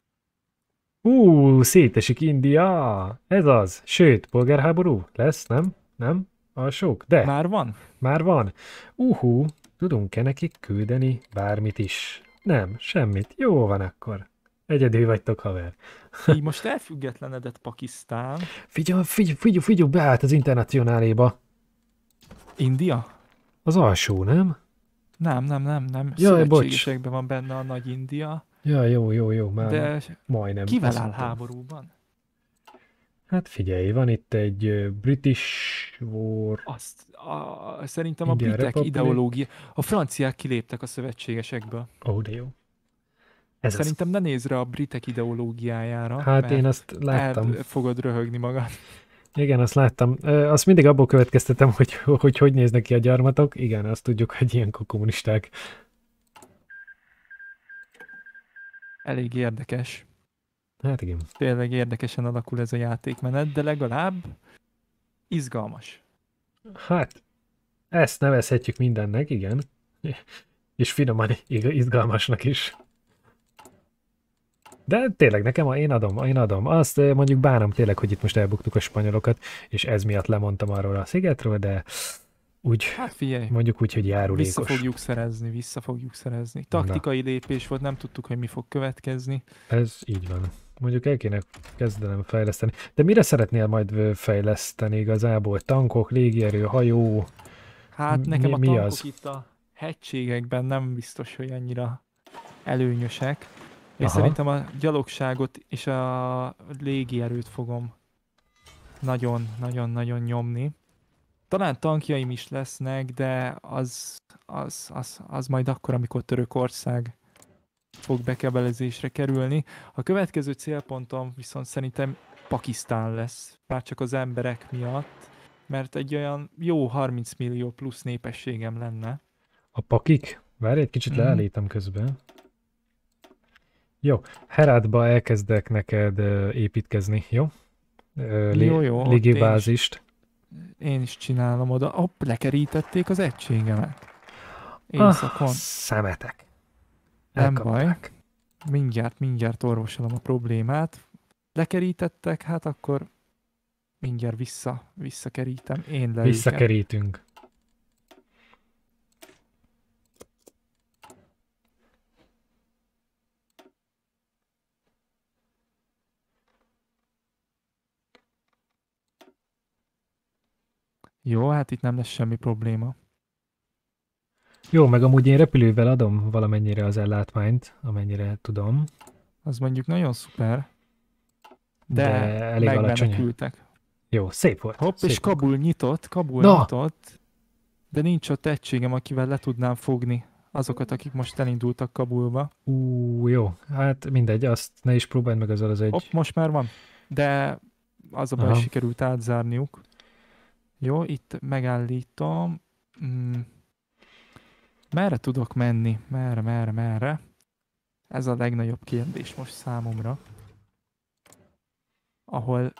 Ú, szétesik India! Ez az. Sőt, polgárháború lesz, nem? Nem? A sok, de. Már van? Már van. Uhú, tudunk-e nekik küldeni bármit is? Nem, semmit. Jó van akkor. Egyedül vagytok, haver. Így most elfüggetlenedett Pakisztán. Figyelj, figyelj, figyelj, figyelj, beállt az internacionáléba. India? Az alsó, nem? Nem, nem, nem, nem. Jaj, bocs. van benne a nagy India. Ja, jó, jó, jó, már de majdnem. Kivel áll háborúban? háborúban? Hát figyelj, van itt egy British War... Azt, a, szerintem a britek Republic. ideológia... A franciák kiléptek a szövetségesekből. Ó, oh, de jó. Ez szerintem az... ne nézz rá a britek ideológiájára. Hát én azt láttam. fogod röhögni magad. Igen, azt láttam. Azt mindig abból következtetem, hogy hogy, hogy néznek ki a gyarmatok. Igen, azt tudjuk, hogy ilyen kommunisták. Elég érdekes. Hát igen. Tényleg érdekesen alakul ez a játékmenet, de legalább izgalmas. Hát, ezt nevezhetjük mindennek, igen. És finoman izgalmasnak is. De tényleg nekem, én adom, én adom. Azt eh, mondjuk bánom tényleg, hogy itt most elbuktuk a spanyolokat, és ez miatt lemondtam arról a szigetről, de úgy, hát figyelj, mondjuk úgy, hogy járulékos. Vissza fogjuk szerezni, vissza fogjuk szerezni. Taktikai Na. lépés volt, nem tudtuk, hogy mi fog következni. Ez így van. Mondjuk el kéne kezdenem fejleszteni. De mire szeretnél majd fejleszteni igazából? Tankok, légierő, hajó? Hát nekem mi, a tankok mi az? itt a hegységekben nem biztos, hogy annyira előnyösek. És Aha. szerintem a gyalogságot és a légierőt fogom nagyon-nagyon-nagyon nyomni. Talán tankjaim is lesznek, de az, az, az, az majd akkor, amikor Törökország fog bekebelezésre kerülni. A következő célpontom viszont szerintem Pakisztán lesz, már csak az emberek miatt, mert egy olyan jó 30 millió plusz népességem lenne. A pakik? Várj, egy kicsit mm. leállítom közben. Jó, Herátba elkezdek neked építkezni, jó? Lé- jó, jó. Légibázist. Én, én is csinálom oda. Hopp, lekerítették az egységemet. Éjszakon. Ah, szemetek. Nem baj. Mindjárt, mindjárt orvosolom a problémát. Lekerítettek, hát akkor mindjárt vissza, visszakerítem. Én le Visszakerítünk. Jó, hát itt nem lesz semmi probléma. Jó, meg amúgy én repülővel adom valamennyire az ellátmányt, amennyire tudom. Az mondjuk nagyon szuper. De, de elég alacsony. Jó, szép volt. Hopp, szép és volt. Kabul nyitott, Kabul Na. nyitott, de nincs ott egységem, akivel le tudnám fogni azokat, akik most elindultak Kabulba. Ú, jó. Hát mindegy, azt ne is próbáld meg azzal az egy... Hopp, most már van. De az a baj, sikerült átzárniuk. Jó, itt megállítom. Mm Merre tudok menni? Merre, merre, merre? Ez a legnagyobb kérdés most számomra. Ahol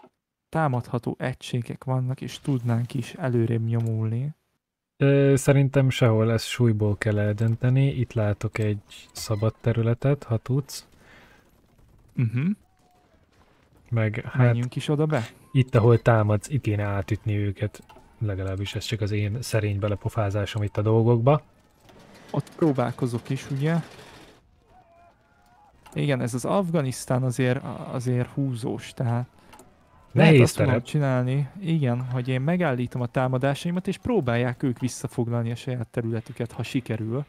támadható egységek vannak, és tudnánk is előrébb nyomulni. Szerintem sehol ezt súlyból kell eldönteni. Itt látok egy szabad területet, ha tudsz. Uh-huh. Meg hát... Menjünk is oda be? Itt, ahol támadsz, itt kéne átütni őket. Legalábbis ez csak az én szerény belepofázásom itt a dolgokba. Ott próbálkozok is, ugye? Igen, ez az Afganisztán azért, azért húzós, tehát Nehéz azt terep. csinálni, igen, hogy én megállítom a támadásaimat, és próbálják ők visszafoglalni a saját területüket, ha sikerül.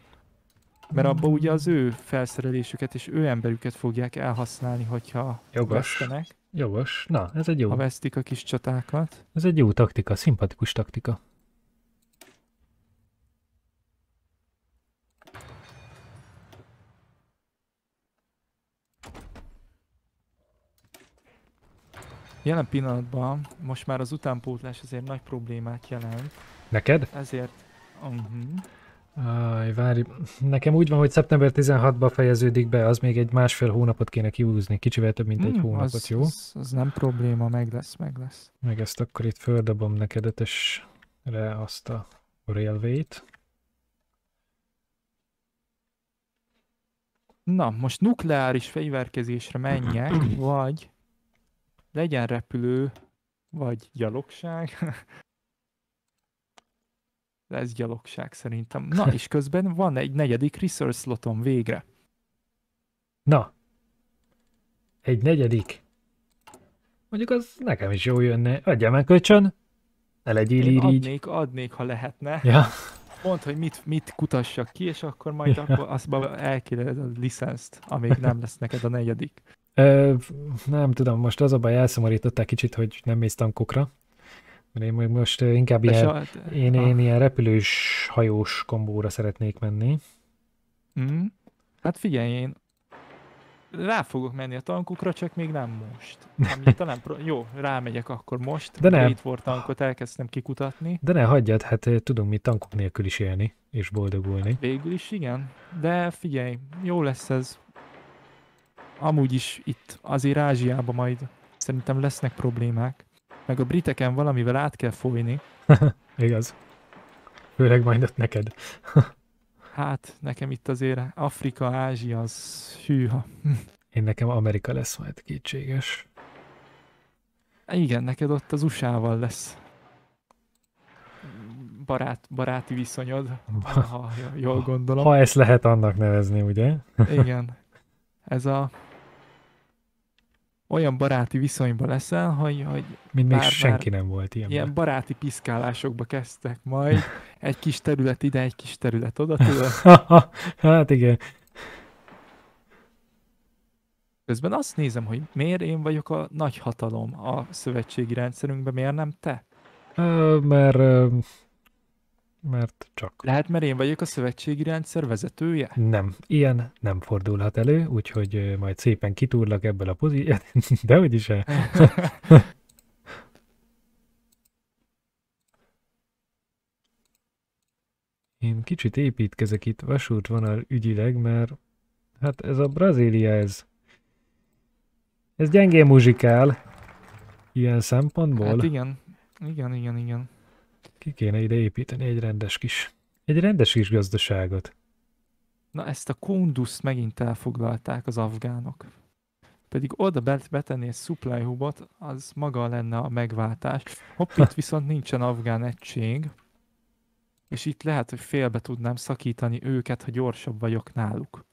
Mert abban ugye az ő felszerelésüket és ő emberüket fogják elhasználni, hogyha Jogos. vesztenek. Jogos. Na, ez egy jó. Ha vesztik a kis csatákat. Ez egy jó taktika, szimpatikus taktika. Jelen pillanatban most már az utánpótlás azért nagy problémát jelent. Neked? Ezért. Uh-huh. Aj, várj. Nekem úgy van, hogy szeptember 16-ban fejeződik be, az még egy másfél hónapot kéne kiúzni, kicsivel több, mint hmm, egy mhm, hónapot, az, jó? Az, az nem probléma, meg lesz, meg lesz. Meg ezt akkor itt földobom neked ötösre azt a railway-t. Na, most nukleáris fegyverkezésre menjek, vagy legyen repülő, vagy gyalogság. Ez gyalogság szerintem. Na, és közben van egy negyedik resource slotom végre. Na. Egy negyedik. Mondjuk az nekem is jó jönne. Adjál meg kölcsön. Ne legyél így. Adnék, adnék, ha lehetne. Ja. Mondd, hogy mit, mit kutassak ki, és akkor majd ja. akkor azt elkérdezed a licenszt, amíg nem lesz neked a negyedik. Ö, nem tudom, most az a baj, elszomorították kicsit, hogy nem mész tankokra. Mert én most inkább ilyen, saját, én, ah. én ilyen repülős, hajós kombóra szeretnék menni. Mm. Hát figyelj, én rá fogok menni a tankokra, csak még nem most. Ami talán pro- jó, rámegyek akkor most. De nem. Itt volt tankot, elkezdtem kikutatni. De ne hagyjad, hát tudunk mi tankok nélkül is élni, és boldogulni. Hát végül is igen, de figyelj, jó lesz ez amúgy is itt azért Ázsiában majd szerintem lesznek problémák, meg a briteken valamivel át kell folyni. Igaz. Főleg majd ott neked. hát, nekem itt azért Afrika, Ázsia az hűha. Én nekem Amerika lesz majd kétséges. Igen, neked ott az USA-val lesz barát, baráti viszonyod, ha jól gondolom. Ha ezt lehet annak nevezni, ugye? Igen ez a olyan baráti viszonyban leszel, hogy... hogy Mint még bár, senki nem volt ilyen. Ilyen baráti piszkálásokba kezdtek majd. Egy kis terület ide, egy kis terület oda, tudod? hát igen. Közben azt nézem, hogy miért én vagyok a nagy hatalom a szövetségi rendszerünkben, miért nem te? Ö, mert mert csak. Lehet, mert én vagyok a szövetségi rendszer vezetője? Nem, ilyen nem fordulhat elő, úgyhogy majd szépen kitúrlak ebből a pozíciót. De hogy is Én kicsit építkezek itt vasútvonal ügyileg, mert hát ez a Brazília ez. Ez gyengén muzsikál. Ilyen szempontból. Hát igen, igen, igen, igen. Ki kéne ide építeni egy rendes kis, egy rendes kis gazdaságot. Na ezt a kunduszt megint elfoglalták az afgánok. Pedig oda betenni egy supply hubot, az maga lenne a megváltás. Hopp, itt viszont nincsen afgán egység, és itt lehet, hogy félbe tudnám szakítani őket, ha gyorsabb vagyok náluk.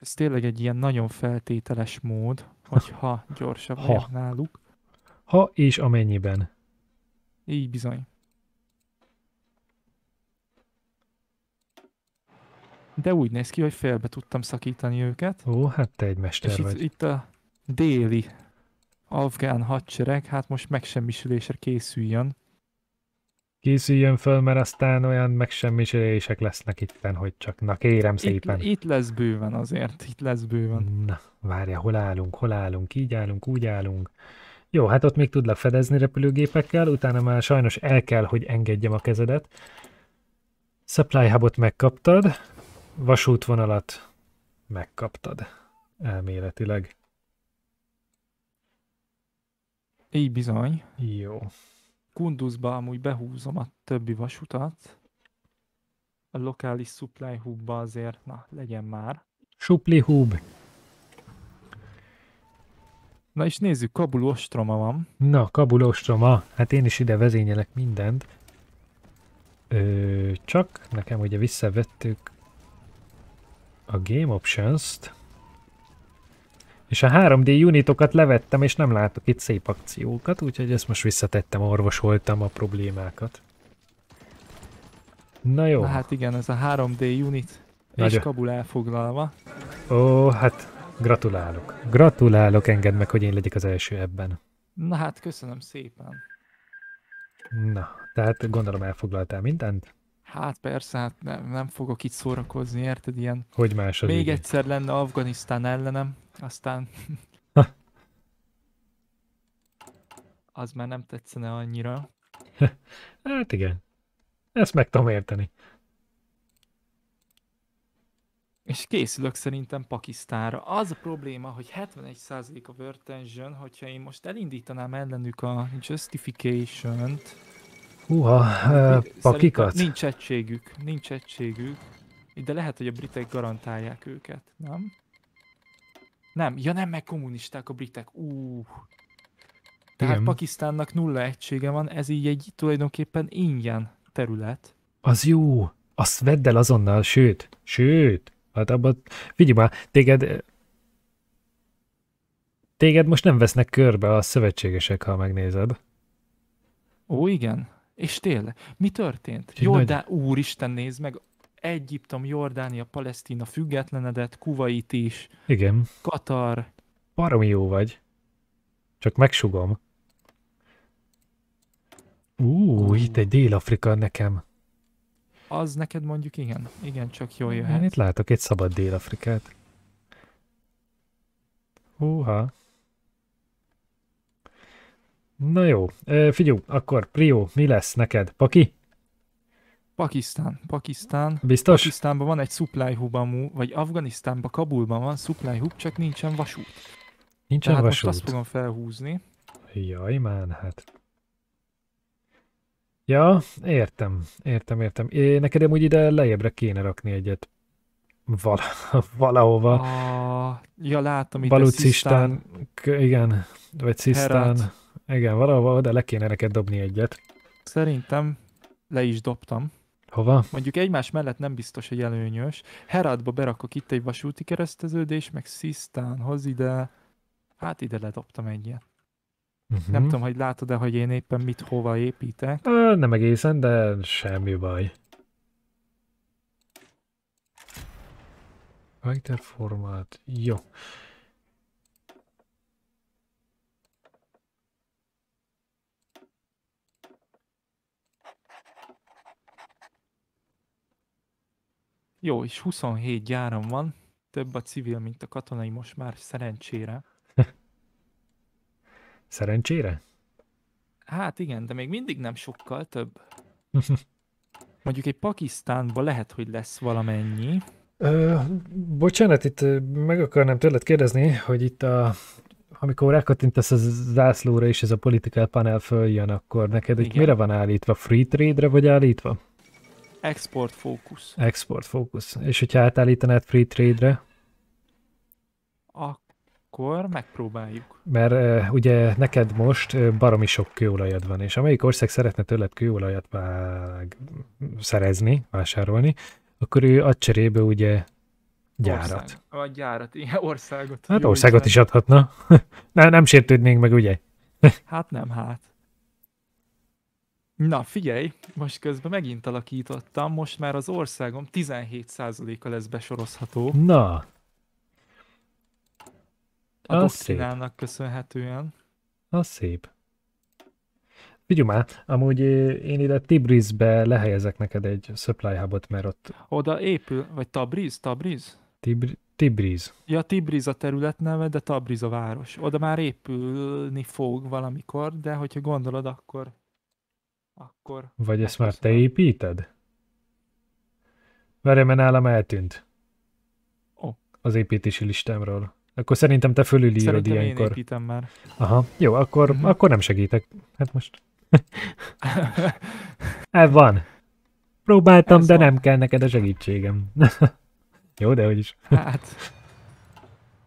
Ez tényleg egy ilyen nagyon feltételes mód hogyha ha gyorsabb ha. náluk. Ha és amennyiben. Így bizony. De úgy néz ki, hogy félbe tudtam szakítani őket. Ó, hát te egy mester és vagy. Itt, itt a déli afgán hadsereg, hát most megsemmisülésre készüljön készüljön föl, mert aztán olyan megsemmisülések lesznek itten, hogy csak na kérem szépen. Itt, itt lesz bőven azért, itt lesz bőven. Na, várja, hol állunk, hol állunk, így állunk, úgy állunk. Jó, hát ott még tudlak fedezni repülőgépekkel, utána már sajnos el kell, hogy engedjem a kezedet. Supply hubot megkaptad, vasútvonalat megkaptad, elméletileg. Így bizony. Jó. Kunduzba amúgy behúzom a többi vasutat. A lokális supply hubba azért, na, legyen már. Supply hub. Na és nézzük, Kabul ostroma van. Na, Kabul ostroma. Hát én is ide vezényelek mindent. Ö, csak nekem ugye visszavettük a Game Options-t. És a 3D unitokat levettem, és nem látok itt szép akciókat, úgyhogy ezt most visszatettem, orvosoltam a problémákat. Na jó. Na hát igen, ez a 3D unit. és Kabul elfoglalva. Ó, hát gratulálok. Gratulálok, engedd meg, hogy én legyek az első ebben. Na hát, köszönöm szépen. Na, tehát gondolom elfoglaltál mindent? hát persze, hát nem, nem fogok itt szórakozni, érted, ilyen... Hogy más Még így? egyszer lenne Afganisztán ellenem, aztán... az már nem tetszene annyira. hát igen. Ezt meg tudom érteni. És készülök szerintem Pakisztánra. Az a probléma, hogy 71% a World Tension, hogyha én most elindítanám ellenük a Justification-t, Uha, pakikat? Nincs egységük, nincs egységük, de lehet, hogy a britek garantálják őket, nem? Nem, ja nem, meg kommunisták a britek, úh. Tehát Igen. Pakisztánnak nulla egysége van, ez így egy tulajdonképpen ingyen terület. Az jó, azt vedd el azonnal, sőt, sőt, hát abban, figyelj már, téged téged most nem vesznek körbe a szövetségesek, ha megnézed. Ó, igen. És tényleg, mi történt? Jordán, nagy... úristen, nézd meg, Egyiptom, Jordánia, Palesztina függetlenedett, Kuwait is. Igen. Katar. Baromi jó vagy. Csak megsugom. Ú, uh. itt egy Dél-Afrika nekem. Az neked mondjuk igen. Igen, csak jól jöhet. Én itt látok egy szabad Dél-Afrikát. Húha. Uh, Na jó, figyú, akkor Prió, mi lesz neked? Paki? Pakisztán, Pakisztán. Biztos? Pakisztánban van egy supply hub amú, vagy Afganisztánban, Kabulban van supply hub, csak nincsen vasút. Nincsen Tehát vasút. most azt fogom felhúzni. Jaj, már hát. Ja, értem, értem, értem. É, neked úgy ide lejjebbre kéne rakni egyet. Val valahova. A... Ja, látom itt Balucisztán, igen, vagy Szisztán. Herát. Igen, valahova de le kéne neked dobni egyet. Szerintem le is dobtam. Hova? Mondjuk egymás mellett nem biztos, hogy előnyös. Heradba berakok itt egy vasúti kereszteződés, meg Szisztánhoz ide. Hát ide ledobtam egyet. Uh-huh. Nem tudom, hogy látod-e, hogy én éppen mit hova építek. Ö, nem egészen, de semmi baj. Fighter format. Jó. Jó, és 27 gyáram van, több a civil, mint a katonai most már, szerencsére. szerencsére? Hát igen, de még mindig nem sokkal több. Mondjuk egy Pakisztánban lehet, hogy lesz valamennyi. Ö, bocsánat, itt meg akarnám tőled kérdezni, hogy itt a, amikor rákattintasz a zászlóra és ez a political panel följön, akkor neked hogy mire van állítva? Free trade-re vagy állítva? Export fókusz. Export fókusz. És hogyha átállítanád free trade-re? Akkor megpróbáljuk. Mert ugye neked most baromi sok kőolajad van, és amelyik ország szeretne tőled kőolajat vág, szerezni, vásárolni, akkor ő ad cserébe ugye gyárat. Ország. Vagy gyárat, ilyen országot. Hát Jó országot is adhatna. nem, nem sértődnénk meg, ugye? hát nem, hát. Na figyelj, most közben megint alakítottam, most már az országom 17%-a lesz besorozható. Na. A az doktrinának köszönhetően. A szép. Vigyom már, amúgy én ide Tibrizbe lehelyezek neked egy supply hubot, mert ott... Oda épül, vagy Tabriz, Tabriz? Tibri, Tibriz. Ja, Tibriz a terület neve, de Tabriz a város. Oda már épülni fog valamikor, de hogyha gondolod, akkor akkor... Vagy ezt már te építed? Várj, mert nálam eltűnt. Ó. Oh. Az építési listámról. Akkor szerintem te fölülírod szerintem ilyenkor. Szerintem építem már. Aha, jó, akkor, uh-huh. akkor nem segítek. Hát most... Ez hát van. Próbáltam, Ez de van. nem kell neked a segítségem. jó, de hogy is. hát...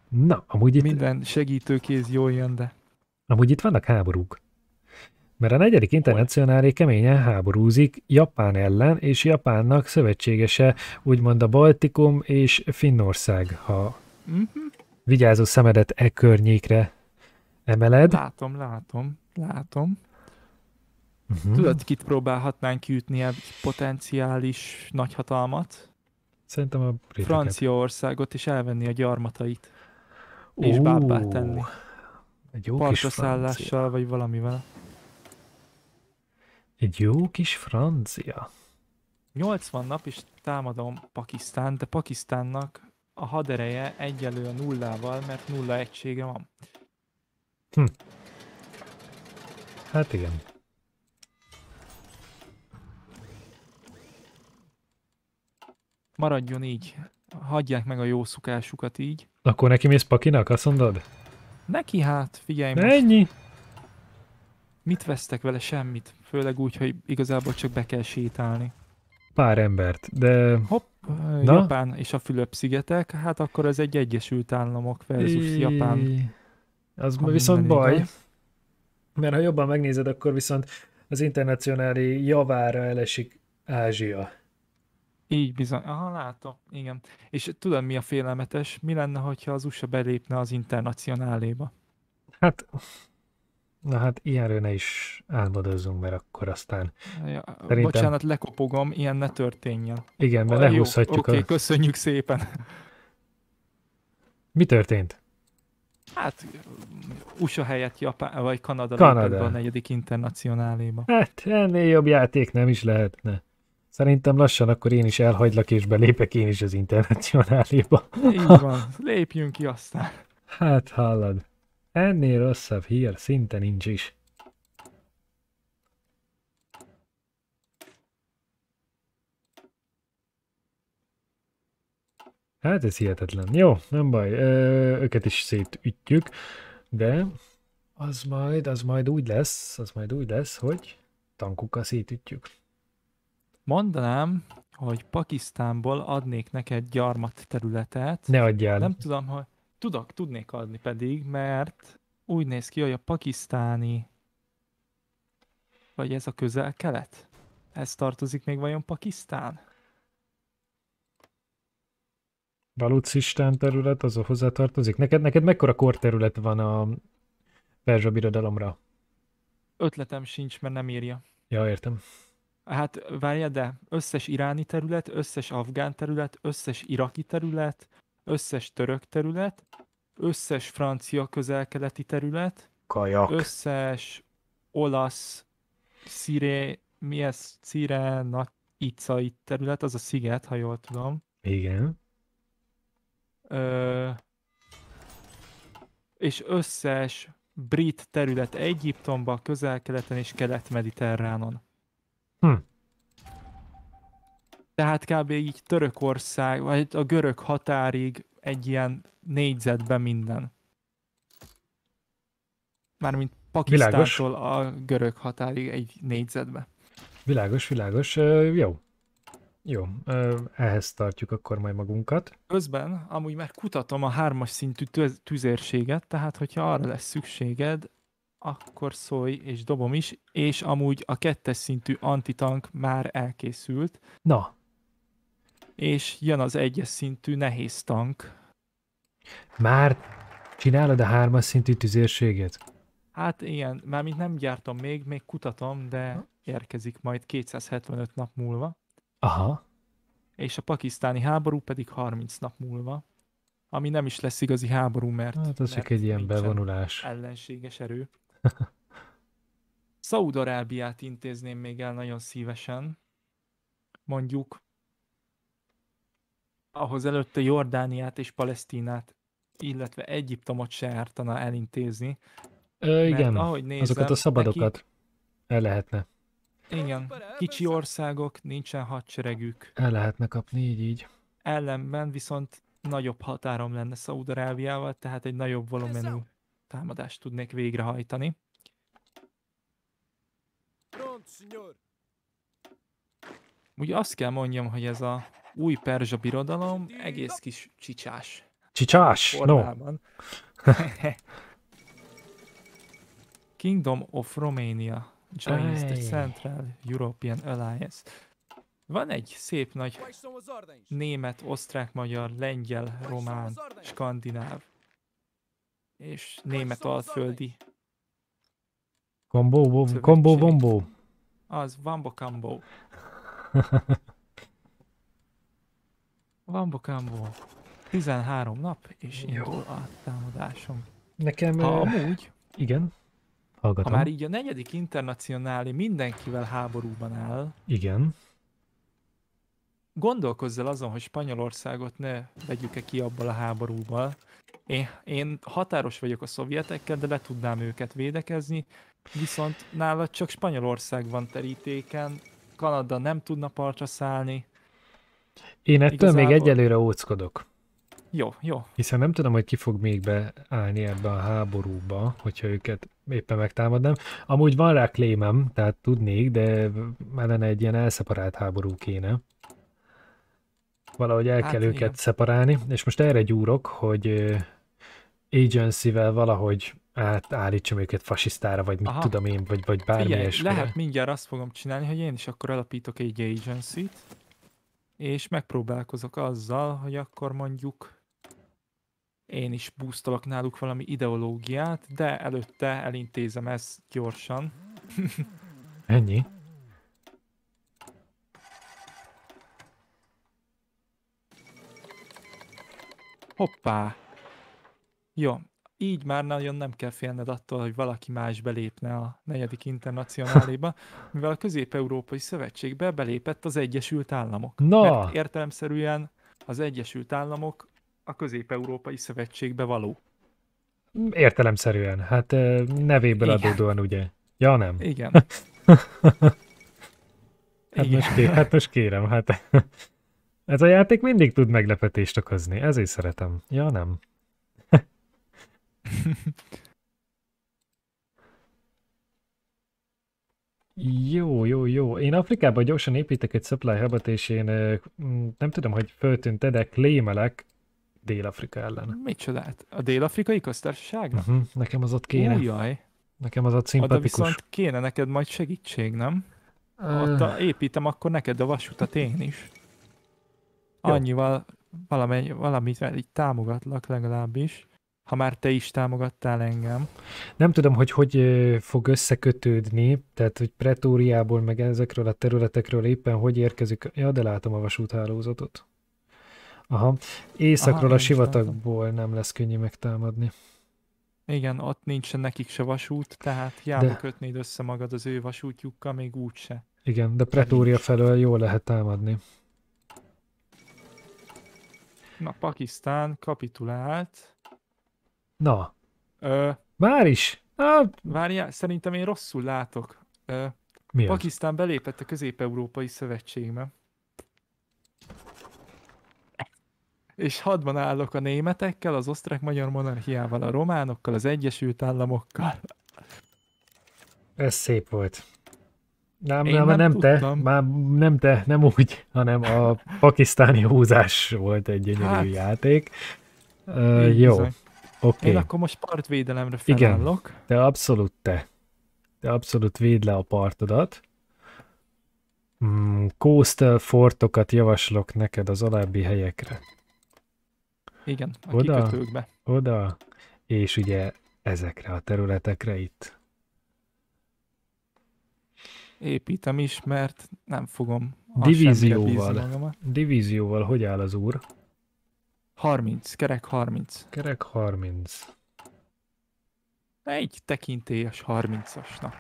Na, amúgy itt... Minden segítőkéz jól jön, de... Amúgy itt vannak háborúk mert a negyedik internacionálé keményen háborúzik Japán ellen, és Japánnak szövetségese úgymond a Baltikum és Finnország, ha mhm. vigyázó szemedet e környékre emeled. Látom, látom, látom. Uh-huh. Tudod, kit próbálhatnánk kiütni egy potenciális nagyhatalmat? Szerintem a briteket. Franciaországot, és elvenni a gyarmatait. és bábbá tenni. Egy jó Partoszállással, kis vagy valamivel. Egy jó kis francia. 80 nap is támadom Pakisztán, de Pakisztánnak a hadereje egyelő a nullával, mert nulla egysége van. Hm. Hát igen. Maradjon így. Hagyják meg a jó szukásukat így. Akkor neki mész Pakinak, azt mondod? Neki hát, figyelj most. Ennyi. Mit vesztek vele? Semmit. Főleg úgy, hogy igazából csak be kell sétálni. Pár embert, de... Hopp, Na? Japán és a Fülöp-szigetek, hát akkor ez egy Egyesült Államok versus Éj, Japán. Az ha viszont baj, igaz. mert ha jobban megnézed, akkor viszont az internacionális javára elesik Ázsia. Így bizony. Aha, látom. Igen. És tudod, mi a félelmetes? Mi lenne, ha az USA belépne az internacionáléba? Hát Na hát ilyenről ne is álmodozzunk, mert akkor aztán... Ja, szerintem... Bocsánat, lekopogom, ilyen ne történjen. Igen, mert lehúzhatjuk Oké, okay, a... köszönjük szépen. Mi történt? Hát USA helyett Japán, vagy Kanada, Kanada. a negyedik internacionáléba. Hát ennél jobb játék nem is lehetne. Szerintem lassan akkor én is elhagylak és belépek én is az internacionáléba. Így van, lépjünk ki aztán. Hát hallad. Ennél rosszabb hír szinte nincs is. Hát ez hihetetlen. Jó, nem baj, Ö, őket is szétütjük, de az majd, az majd úgy lesz, az majd úgy lesz, hogy tankukkal szétütjük. Mondanám, hogy Pakisztánból adnék neked gyarmat területet. Ne adjál. Nem tudom, hogy... Tudok, tudnék adni pedig, mert úgy néz ki, hogy a pakisztáni, vagy ez a közel-kelet? Ez tartozik még vajon Pakisztán? Balucistán terület, az a hozzátartozik. Neked, neked mekkora korterület van a Perzsa birodalomra? Ötletem sincs, mert nem írja. Ja, értem. Hát várja, de összes iráni terület, összes afgán terület, összes iraki terület, összes török terület, összes francia közelkeleti terület, Kajak. összes olasz, szíré, mi ez, szire, nagy icai terület, az a sziget, ha jól tudom. Igen. Ö, és összes brit terület Egyiptomba, közel-keleten és kelet-mediterránon. Hm tehát kb. így Törökország, vagy a görög határig egy ilyen négyzetben minden. Mármint Pakisztántól a görög határig egy négyzetbe. Világos, világos. Jó. Jó, ehhez tartjuk akkor majd magunkat. Közben amúgy már kutatom a hármas szintű tüzérséget, tehát hogyha arra lesz szükséged, akkor szólj és dobom is, és amúgy a kettes szintű antitank már elkészült. Na, és jön az egyes szintű nehéz tank. Már csinálod a hármas szintű tüzérséget? Hát igen, mármint nem gyártom még, még kutatom, de érkezik majd 275 nap múlva. Aha. És a pakisztáni háború pedig 30 nap múlva. Ami nem is lesz igazi háború, mert... Hát az mert csak egy ilyen bevonulás. Ellenséges erő. Szaudarábiát intézném még el nagyon szívesen. Mondjuk ahhoz előtte Jordániát és Palesztinát, illetve Egyiptomot se ártana elintézni. Ö, igen, mert, ahogy nézem, azokat a szabadokat neki... el lehetne. Igen, kicsi országok, nincsen hadseregük. El lehetne kapni így, így. Ellenben viszont nagyobb határom lenne Szaúd-Arábiával, tehát egy nagyobb volumenű támadást tudnék végrehajtani. Ugye azt kell mondjam, hogy ez a új perzsa birodalom, egész kis csicsás. Csicsás? Formában. No. Kingdom of Romania Joins the Central European Alliance. Van egy szép nagy német, osztrák, magyar, lengyel, román, skandináv és német alföldi. Kombó, kombó, bombó. Az, vambo, kombó. bokámból 13 nap, és Jó. indul a támadásom. Nekem... Ha amúgy... Igen? Hallgatom. Ha már így a negyedik internacionáli mindenkivel háborúban áll... Igen. Gondolkozz el azon, hogy Spanyolországot ne vegyük-e ki abból a háborúból. Én, én határos vagyok a szovjetekkel, de le tudnám őket védekezni, viszont nálad csak Spanyolország van terítéken, Kanada nem tudna partra szállni, én ettől Igazából... még egyelőre óckodok. Jó, jó. Hiszen nem tudom, hogy ki fog még beállni ebbe a háborúba, hogyha őket éppen megtámadnám. Amúgy van rá klémem, tehát tudnék, de ellene egy ilyen elszeparált háború kéne. Valahogy el hát, kell igen. őket szeparálni, és most erre gyúrok, hogy agency-vel valahogy átállítsam őket fasisztára, vagy mit Aha. tudom én, vagy, vagy bármi Figyelj, lehet mindjárt azt fogom csinálni, hogy én is akkor alapítok egy agency-t, és megpróbálkozok azzal, hogy akkor mondjuk én is búztalak náluk valami ideológiát, de előtte elintézem ezt gyorsan. Ennyi? Hoppá! Jó, így már nagyon nem kell félned attól, hogy valaki más belépne a negyedik internacionáléba, mivel a Közép-Európai Szövetségbe belépett az Egyesült Államok. Na. Mert értelemszerűen az Egyesült Államok a Közép-Európai Szövetségbe való. Értelemszerűen, hát nevéből Igen. adódóan, ugye? Ja, nem? Igen. hát, Igen. Most kérem, hát most kérem, hát ez a játék mindig tud meglepetést okozni, ezért szeretem. Ja, nem? Jó, jó, jó. Én Afrikában gyorsan építek egy supply hubot, és én nem tudom, hogy föltűnt de klémelek Dél-Afrika ellen. Micsodát? A Dél-Afrikai köztársaság? Uh-huh. Nekem az ott kéne. jaj. Nekem az ott szimpatikus. Oda viszont kéne neked majd segítség, nem? Uh... Ott építem akkor neked a vasutat én is. Jó. Annyival valamennyi, valamit így támogatlak legalábbis ha már te is támogattál engem. Nem tudom, hogy hogy fog összekötődni, tehát hogy Pretóriából, meg ezekről a területekről éppen hogy érkezik, ja, de látom a vasúthálózatot. Aha, északról Aha, a sivatagból látom. nem lesz könnyű megtámadni. Igen, ott nincsen nekik se vasút, tehát hiába de... kötnéd össze magad az ő vasútjukkal, még úgyse. Igen, de Pretória felől jól lehet támadni. Na, Pakisztán kapitulált. Na. Ö, Már is? Na. Hát- várjál, szerintem én rosszul látok. Ö, Mi az? belépett a Közép-Európai Szövetségbe. És hadban állok a németekkel, az osztrák-magyar monarchiával, a románokkal, az Egyesült Államokkal. Ez szép volt. Nem, nem, nem, nem te, már nem te, nem úgy, hanem a pakisztáni húzás volt egy gyönyörű hát, játék. uh, jó. Bizony. Okay. Én akkor most partvédelemre felállok. Igen, de abszolút te. De abszolút véd le a partodat. Mm, coastal fortokat javaslok neked az alábbi helyekre. Igen, a oda, kikötőkbe. Oda, és ugye ezekre a területekre itt. Építem is, mert nem fogom. Divízióval, divízióval hogy áll az úr? 30, kerek 30. Kerek 30. Egy tekintélyes 30-as, na.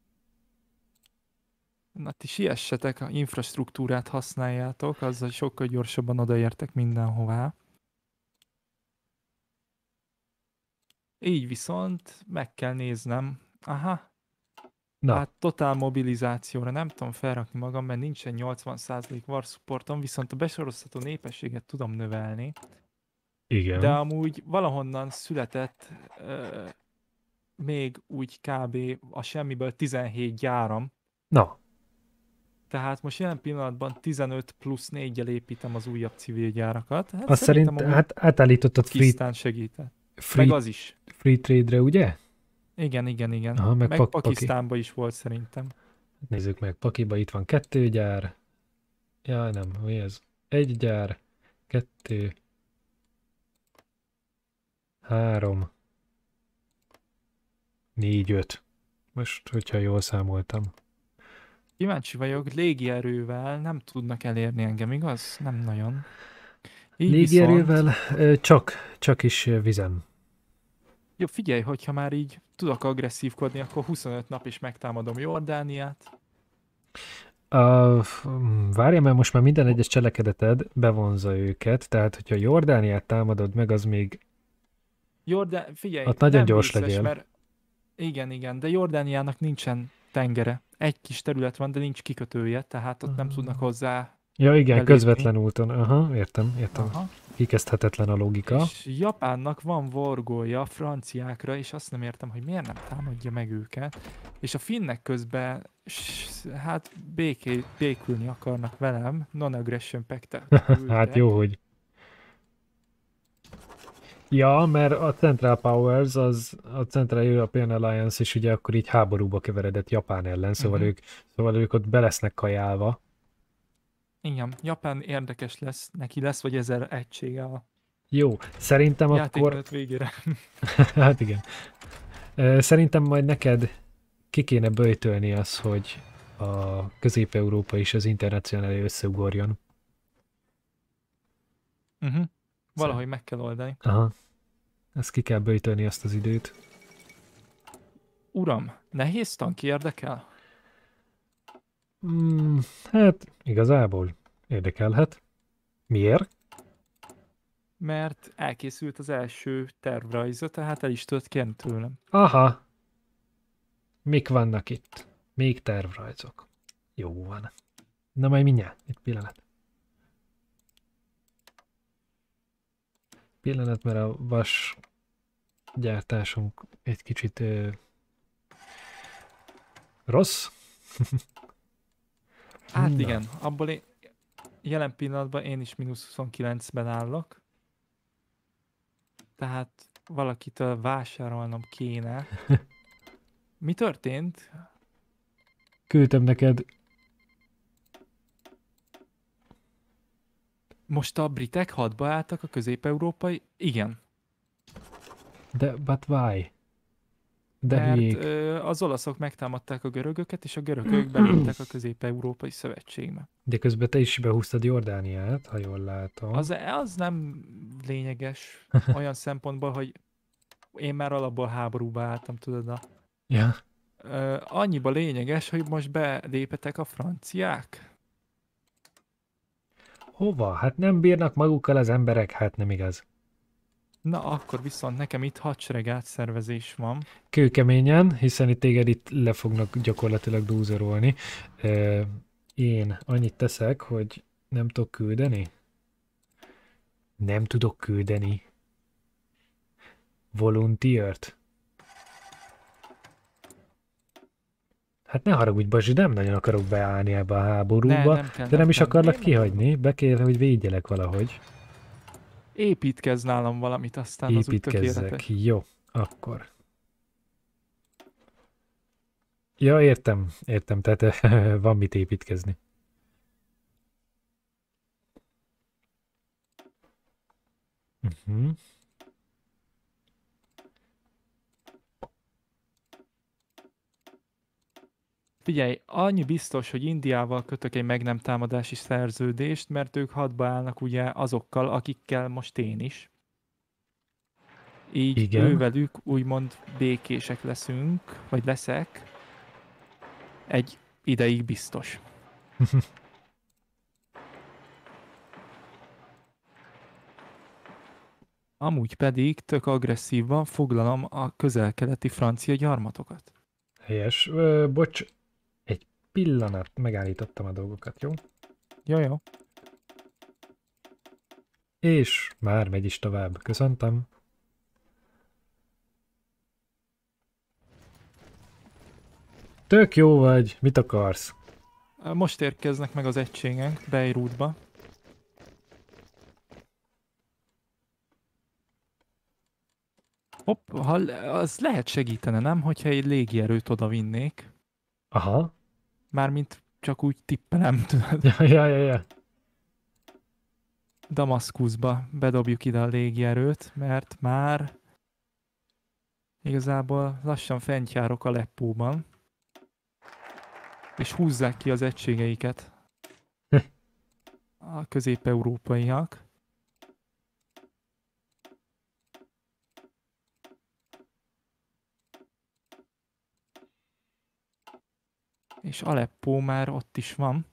na ti siessetek, a infrastruktúrát használjátok, azzal sokkal gyorsabban odaértek mindenhová. Így viszont meg kell néznem. Aha, Na. Hát totál mobilizációra nem tudom felrakni magam, mert nincsen 80% var supportom, viszont a besorozható népességet tudom növelni. Igen. De amúgy valahonnan született euh, még úgy kb. a semmiből 17 gyáram. Na. Tehát most jelen pillanatban 15 plusz 4-jel építem az újabb civil gyárakat. Hát Azt szerint hát átállítottad free... segített. Free, Meg az is. Free trade-re, ugye? Igen, igen, igen. Aha, meg meg pak- Pakisztánban Paki. is volt szerintem. Nézzük meg, Pakiba itt van kettő gyár. Ja, nem, mi ez? Egy gyár, kettő, három, négy, öt. Most, hogyha jól számoltam. Kíváncsi vagyok, légierővel nem tudnak elérni engem, igaz? Nem nagyon. Így légierővel viszont... csak, csak is vizem jó, figyelj, hogyha már így tudok agresszívkodni, akkor 25 nap is megtámadom Jordániát. Uh, várjál, mert most már minden egyes cselekedeted bevonza őket, tehát hogyha Jordániát támadod meg, az még... Jordán... Figyelj, Ott nagyon gyors legyél. Mert... Igen, igen, de Jordániának nincsen tengere. Egy kis terület van, de nincs kikötője, tehát ott uh-huh. nem tudnak hozzá Ja igen, közvetlen úton. Aha, értem, értem. Aha. Kikezdhetetlen a logika. És Japánnak van vargója franciákra, és azt nem értem, hogy miért nem támadja meg őket. És a finnek közben hát béké, békülni akarnak velem, non-aggression pekte. Hát jó, hogy... Ja, mert a Central Powers, az, a Central European Alliance is ugye akkor így háborúba keveredett Japán ellen, szóval, uh-huh. ők, szóval ők ott belesznek kajálva igen, Japán érdekes lesz, neki lesz vagy ezer egysége a Jó, szerintem akkor... végére. hát igen. Szerintem majd neked ki kéne böjtölni az, hogy a Közép-Európa is az internacionális összeugorjon. Uh-huh. Valahogy meg kell oldani. Aha. Ezt ki kell böjtölni azt az időt. Uram, nehéz tanki érdekel? Hmm, hát igazából érdekelhet. Miért? Mert elkészült az első tervrajza, tehát el is tudod kérni tőlem. Aha. Mik vannak itt? Még tervrajzok. Jó van. Na majd mindjárt, egy pillanat. Pillanat, mert a vas gyártásunk egy kicsit ö, rossz. Hát Na. igen, abból én, jelen pillanatban én is mínusz 29-ben állok. Tehát valakitől vásárolnom kéne. Mi történt? Küldtem neked. Most a britek hadba álltak a közép-európai? Igen. De, but why? De mert hülyék. az olaszok megtámadták a görögöket, és a görögök belültek a Közép-Európai Szövetségbe. De közben te is behúztad Jordániát, ha jól látom. Az, az nem lényeges olyan szempontból, hogy én már alapból háborúba álltam, tudod, a? Ja. Annyiba lényeges, hogy most belépetek a franciák. Hova? Hát nem bírnak magukkal az emberek, hát nem igaz. Na akkor viszont nekem itt hadsereg átszervezés van. Kőkeményen, hiszen itt téged itt le fognak gyakorlatilag dúzerolni. Én annyit teszek, hogy nem tudok küldeni? Nem tudok küldeni. Volunteert? Hát ne haragudj, Bazsi, nem nagyon akarok beállni ebbe a háborúba, ne, nem kell, de nem, nem is akarlak nem, kihagyni, be kell, hogy védjelek valahogy építkezz nálam valamit, aztán Építkezzek. az tökéletes. Jó, akkor. Ja, értem, értem, tehát van mit építkezni. Uh-huh. Figyelj, annyi biztos, hogy Indiával kötök egy meg nem támadási szerződést, mert ők hadba állnak ugye azokkal, akikkel most én is. Így Igen. ővelük úgymond békések leszünk, vagy leszek. Egy ideig biztos. Amúgy pedig tök agresszívan foglalom a közelkeleti francia gyarmatokat. Helyes. Ö, bocs, pillanat, megállítottam a dolgokat, jó? Jó, jó. És már megy is tovább. Köszöntöm. Tök jó vagy, mit akarsz? Most érkeznek meg az egységek Beirutba. Hopp, ha, az lehet segítene, nem? Hogyha egy légierőt oda vinnék. Aha. Mármint csak úgy tippelem, tudod. Ja, ja, ja, ja. Damaszkuszba bedobjuk ide a légierőt, mert már igazából lassan fent járok a leppóban. És húzzák ki az egységeiket. Hm. a közép-európaiak. És Aleppo már ott is van.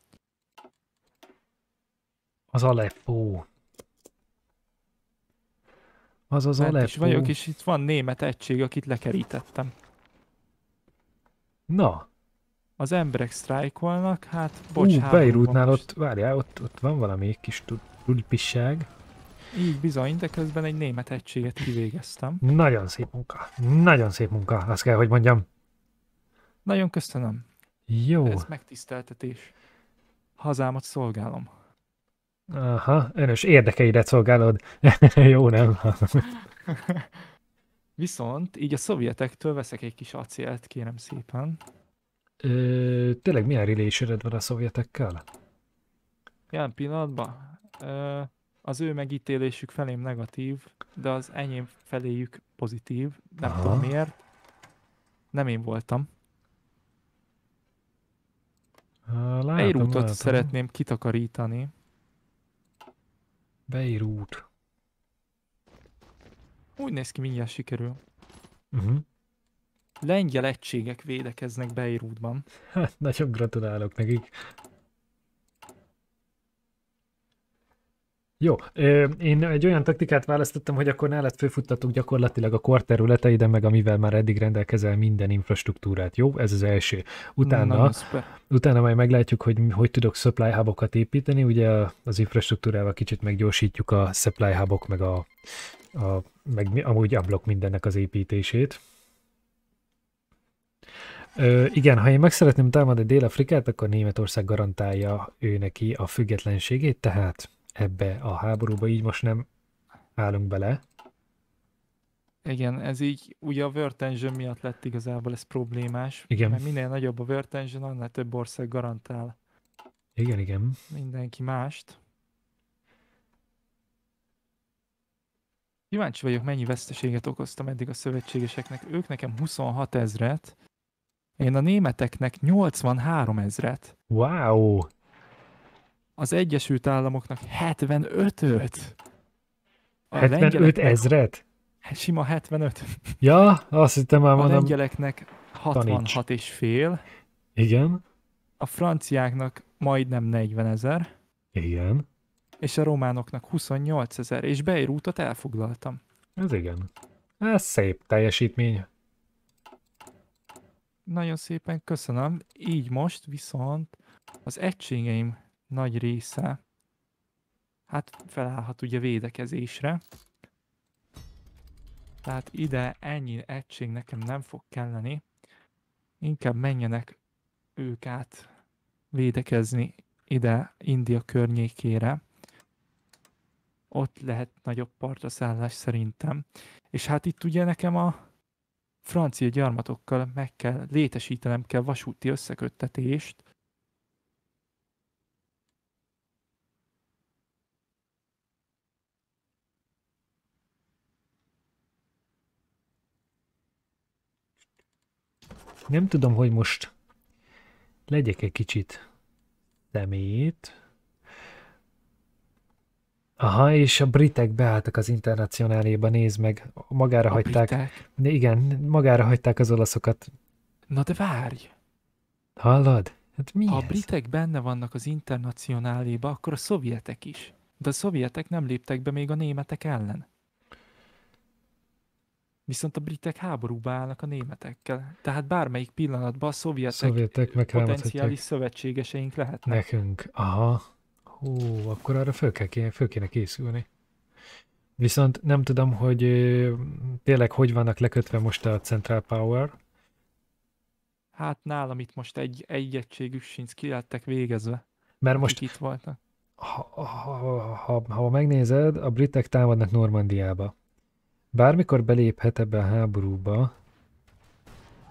Az Aleppo. Az az Aleppo. Is vagyok, és itt van német egység, akit lekerítettem. Na. Az emberek sztrájkolnak, hát bocs, uh, Beirutnál ott, várjál, ott, ott van valami kis tulpisság. Így bizony, de közben egy német egységet kivégeztem. Nagyon szép munka. Nagyon szép munka, azt kell, hogy mondjam. Nagyon köszönöm. Jó. Ez megtiszteltetés. Hazámat szolgálom. Aha, önös érdekeidet szolgálod. Jó, nem? Viszont így a szovjetektől veszek egy kis acélt, kérem szépen. Ö, tényleg milyen relationed van a szovjetekkel? Jelen pillanatban ö, az ő megítélésük felém negatív, de az enyém feléjük pozitív. Nem Aha. tudom miért. Nem én voltam. Látom, Beirútot látom. szeretném kitakarítani. Beirút. Úgy néz ki, mindjárt sikerül. Uh-huh. Lengyel egységek védekeznek Beirútban. Hát, nagyon gratulálok nekik. Jó, én egy olyan taktikát választottam, hogy akkor nálad főfuttatunk gyakorlatilag a kor területeiden, meg amivel már eddig rendelkezel minden infrastruktúrát, jó? Ez az első. Utána, Na, utána majd meglátjuk, hogy hogy tudok supply hubokat építeni, ugye az infrastruktúrával kicsit meggyorsítjuk a supply hubok, meg a, a meg amúgy blokk mindennek az építését. Ö, igen, ha én meg szeretném támadni Dél-Afrikát, akkor Németország garantálja ő neki a függetlenségét, tehát ebbe a háborúba, így most nem állunk bele. Igen, ez így ugye a World Engine miatt lett igazából ez problémás. Igen. Mert minél nagyobb a World Engine, annál több ország garantál. Igen, igen. Mindenki mást. Kíváncsi vagyok, mennyi veszteséget okoztam eddig a szövetségeseknek. Ők nekem 26 ezret, én a németeknek 83 ezret. Wow! az Egyesült Államoknak 75-öt. 75 ezret? Hát sima 75. Ja, azt hittem már mondom. A lengyeleknek 66 és fél. Igen. A franciáknak majdnem 40 ezer. Igen. És a románoknak 28 ezer, és Beirutot elfoglaltam. Ez igen. Ez szép teljesítmény. Nagyon szépen köszönöm. Így most viszont az egységeim nagy része hát felállhat ugye védekezésre. Tehát ide ennyi egység nekem nem fog kelleni. Inkább menjenek ők át védekezni ide India környékére. Ott lehet nagyobb szállás szerintem. És hát itt ugye nekem a francia gyarmatokkal meg kell, létesítenem kell vasúti összeköttetést, Nem tudom, hogy most legyek egy kicsit szemét. Aha, és a britek beálltak az internacionáléba, nézd meg, magára a hagyták. Britek? De igen, magára hagyták az olaszokat. Na de várj! Hallod? Hát mi Ha ez? a britek benne vannak az internacionáléba, akkor a szovjetek is. De a szovjetek nem léptek be még a németek ellen. Viszont a britek háborúba állnak a németekkel. Tehát bármelyik pillanatban a szovjetek, szovjetek potenciális szövetségeseink lehetnek. Nekünk, aha. Hú, akkor arra föl, kell, föl kéne készülni. Viszont nem tudom, hogy tényleg hogy vannak lekötve most a Central Power. Hát nálam itt most egy, egy egységük sincs, ki végezve. Mert most itt voltak. Ha, ha, ha, ha megnézed, a britek támadnak Normandiába bármikor beléphet ebbe a háborúba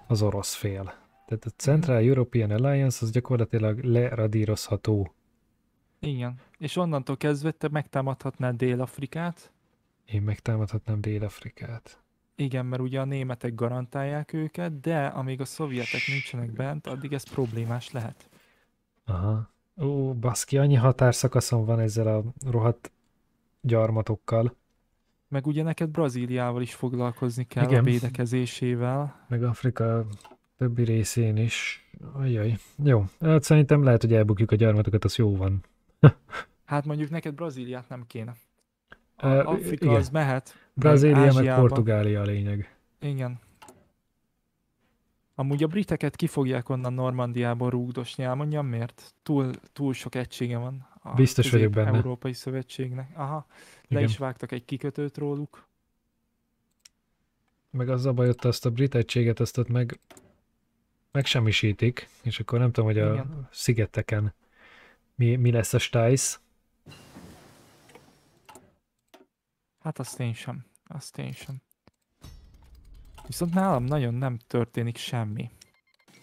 az orosz fél. Tehát a mhm. Central European Alliance az gyakorlatilag leradírozható. Igen. És onnantól kezdve te megtámadhatnád Dél-Afrikát. Én megtámadhatnám Dél-Afrikát. Igen, mert ugye a németek garantálják őket, de amíg a szovjetek nincsenek bent, addig ez problémás lehet. Aha. Ó, baszki, annyi határszakaszon van ezzel a rohadt gyarmatokkal. Meg ugye neked Brazíliával is foglalkozni kell Igen. a védekezésével. Meg Afrika többi részén is. Ajaj. Jó, hát szerintem lehet, hogy elbukjuk a gyarmatokat, az jó van. hát mondjuk neked Brazíliát nem kéne. A Afrika igen. az mehet. Brazília meg, meg Portugália a lényeg. Igen. Amúgy a briteket ki fogják onnan Normandiából rúgdosni, elmondjam miért? Túl, túl sok egysége van a Biztos vagyok benne. Európai Szövetségnek. Aha, le Igen. is vágtak egy kikötőt róluk. Meg az a baj, ott azt a brit egységet, azt ott meg megsemmisítik, és akkor nem tudom, hogy a Igen. szigeteken mi, mi lesz a stájsz. Hát azt én sem, azt én sem. Viszont nálam nagyon nem történik semmi.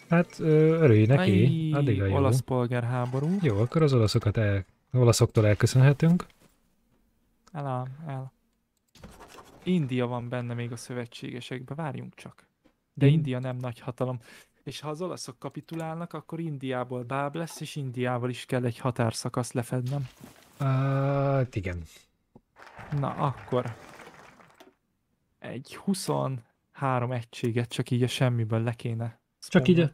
Hát örülj neki, addig a jó. olasz polgárháború. Jó, akkor az olaszokat el, Olaszoktól elköszönhetünk. El, el. India van benne még a szövetségesekben, várjunk csak. De mm. India nem nagy hatalom. És ha az olaszok kapitulálnak, akkor Indiából báb lesz, és Indiával is kell egy határszakaszt lefednem. Hát uh, igen. Na akkor egy 23 egységet csak így a semmiből le kéne Csak így, a,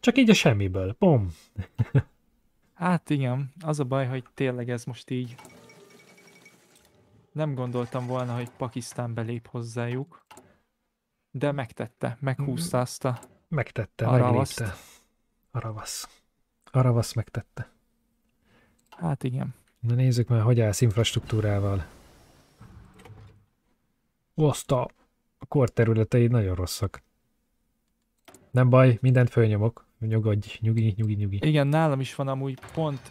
csak így a semmiből, pom. Hát igen, az a baj, hogy tényleg ez most így. Nem gondoltam volna, hogy Pakisztán belép hozzájuk, de megtette, meghúzta azt a... Megtette, a ravaszt. A ravasz. A ravasz megtette. Hát igen. Na nézzük már, hogy állsz infrastruktúrával. Azt a kor területei nagyon rosszak. Nem baj, mindent fölnyomok. Nyugodj, nyugi, nyugi, nyugi. Igen, nálam is van amúgy pont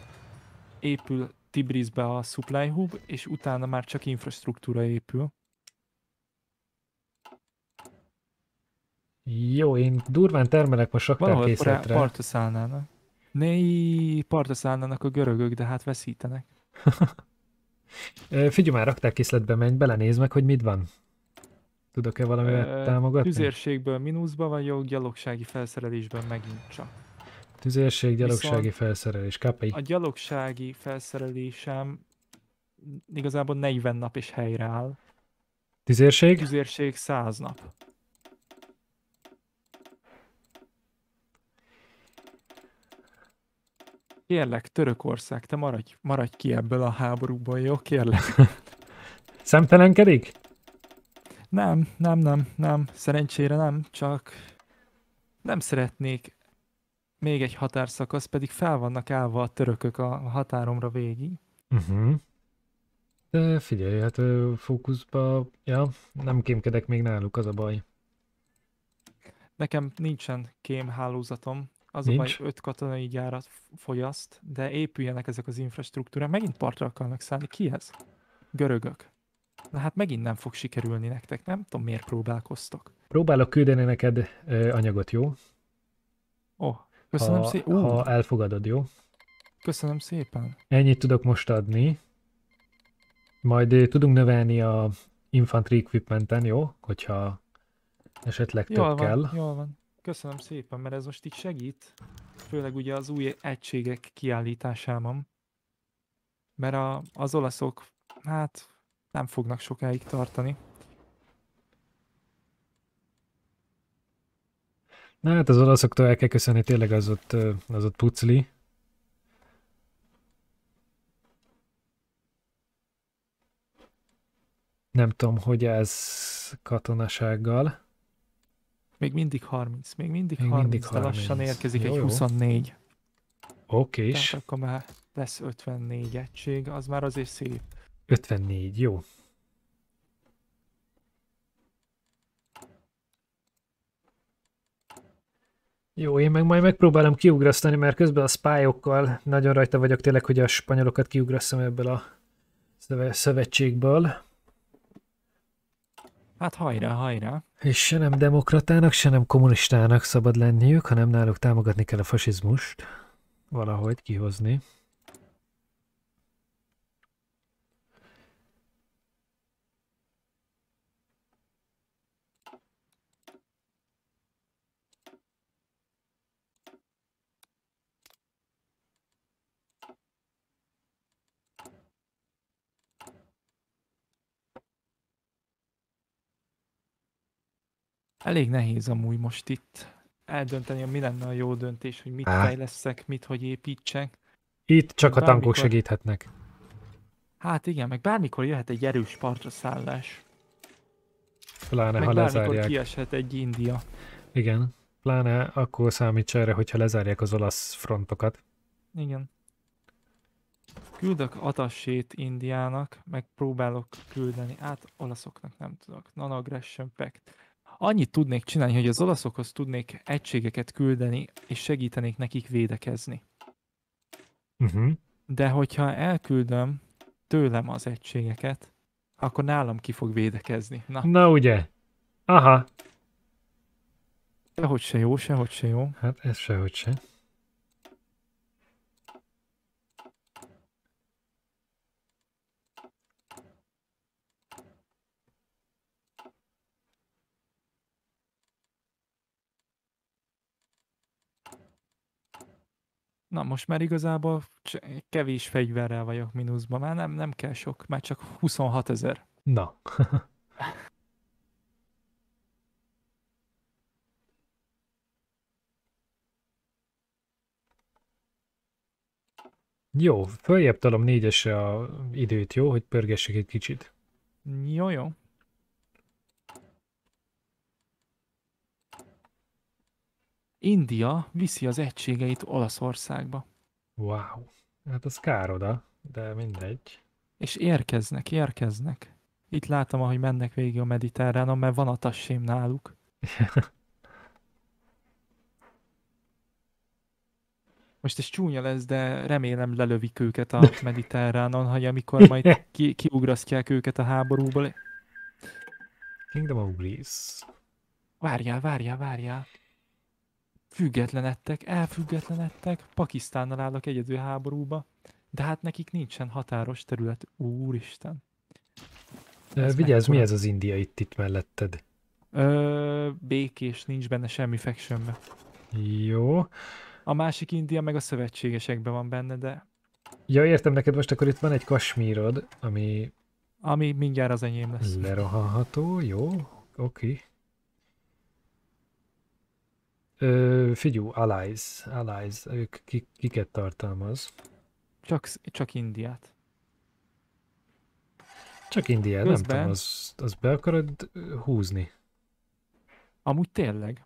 épül Tibrisbe a Supply Hub, és utána már csak infrastruktúra épül. Jó, én durván termelek most raktárkészletre. Valahol partra szállnának. Né, partra szállnának a görögök, de hát veszítenek. Figyelj már, raktárkészletbe menj, belenézd meg, hogy mit van. Tudok-e valamivel támogatni? Tüzérségből mínuszban vagyok, gyalogsági felszerelésben megint csak. Tüzérség, gyalogsági Viszont felszerelés, egy. A gyalogsági felszerelésem igazából 40 nap is helyreáll. Tüzérség? Tüzérség 100 nap. Kérlek, Törökország, te maradj, maradj ki ebből a háborúból, jó? Kérlek. Szemtelenkedik? Nem, nem, nem, nem, szerencsére nem, csak nem szeretnék még egy határszakasz, pedig fel vannak állva a törökök a határomra végig. Uh-huh. De figyelj, hát fókuszba, ja, nem kémkedek még náluk, az a baj. Nekem nincsen kémhálózatom, az Nincs? a baj, öt katonai gyárat fogyaszt, de épüljenek ezek az infrastruktúrák. Megint partra akarnak szállni. Ki ez? Görögök. Na hát megint nem fog sikerülni nektek, nem tudom miért próbálkoztok. Próbálok küldeni neked ö, anyagot, jó? Ó, oh, köszönöm ha, szépen. Ha elfogadod, jó? Köszönöm szépen. Ennyit tudok most adni. Majd ö, tudunk növelni a infantry equipmenten, jó? Hogyha esetleg jól több van, kell. Jól van, köszönöm szépen, mert ez most így segít. Főleg ugye az új egységek kiállításában. Mert a, az olaszok, hát nem fognak sokáig tartani. Na hát az olaszoktól el kell köszönni, tényleg az ott, az ott pucli. Nem tudom, hogy ez katonasággal. Még mindig 30, még mindig még 30, mindig 30. de lassan érkezik jó, egy 24. Oké. Okay. Tehát akkor már lesz 54 egység, az már azért szép. 54, jó. Jó, én meg majd megpróbálom kiugrasztani, mert közben a spájokkal nagyon rajta vagyok tényleg, hogy a spanyolokat kiugrasszam ebből a szövetségből. Hát hajrá, hajrá. És se nem demokratának, se nem kommunistának szabad lenniük, hanem náluk támogatni kell a fasizmust. Valahogy kihozni. Elég nehéz amúgy most itt eldönteni, mi lenne a jó döntés, hogy mit fejleszek, mit hogy építsek. Itt csak bármikor... a tankok segíthetnek. Hát igen, meg bármikor jöhet egy erős partra szállás. Pláne, meg ha lezárják. kieshet egy India. Igen, pláne akkor számíts erre, hogyha lezárják az olasz frontokat. Igen. Küldök atassét Indiának, meg próbálok küldeni. Hát olaszoknak nem tudok. Non-aggression pact. Annyit tudnék csinálni, hogy az olaszokhoz tudnék egységeket küldeni, és segítenék nekik védekezni. Uh-huh. De hogyha elküldöm tőlem az egységeket, akkor nálam ki fog védekezni. Na, Na ugye? Aha. Sehogy se jó, sehogy se jó. Hát ez sehogy se. Na, most már igazából kevés fegyverrel vagyok mínuszban, már nem, nem kell sok, már csak 26 ezer. Na. jó, följebb talom négyese a időt, jó, hogy pörgessek egy kicsit. Jó, jó. India viszi az egységeit Olaszországba. Wow, hát az kár oda, de mindegy. És érkeznek, érkeznek. Itt látom, ahogy mennek végig a mediterránon, mert van a tassém náluk. Most ez csúnya lesz, de remélem lelövik őket a mediterránon, hogy amikor majd ki, kiugrasztják őket a háborúból. Kingdom of Greece. Várjál, várjál, várjál függetlenedtek, elfüggetlenedtek, Pakisztánnal állnak egyedül háborúba, de hát nekik nincsen határos terület, úristen. Ez Vigyázz, mi ez az India itt, itt melletted? Ö, békés, nincs benne semmi factionbe. Jó. A másik India meg a szövetségesekben van benne, de... Ja, értem, neked most akkor itt van egy kasmírod, ami... Ami mindjárt az enyém lesz. Lerohanható, jó, oké. Okay. Ö, figyú, Allies, Allies, ők kik, kiket tartalmaz? Csak, csak Indiát. Csak Indiát, Közben... nem tudom, az, az be akarod húzni? Amúgy tényleg.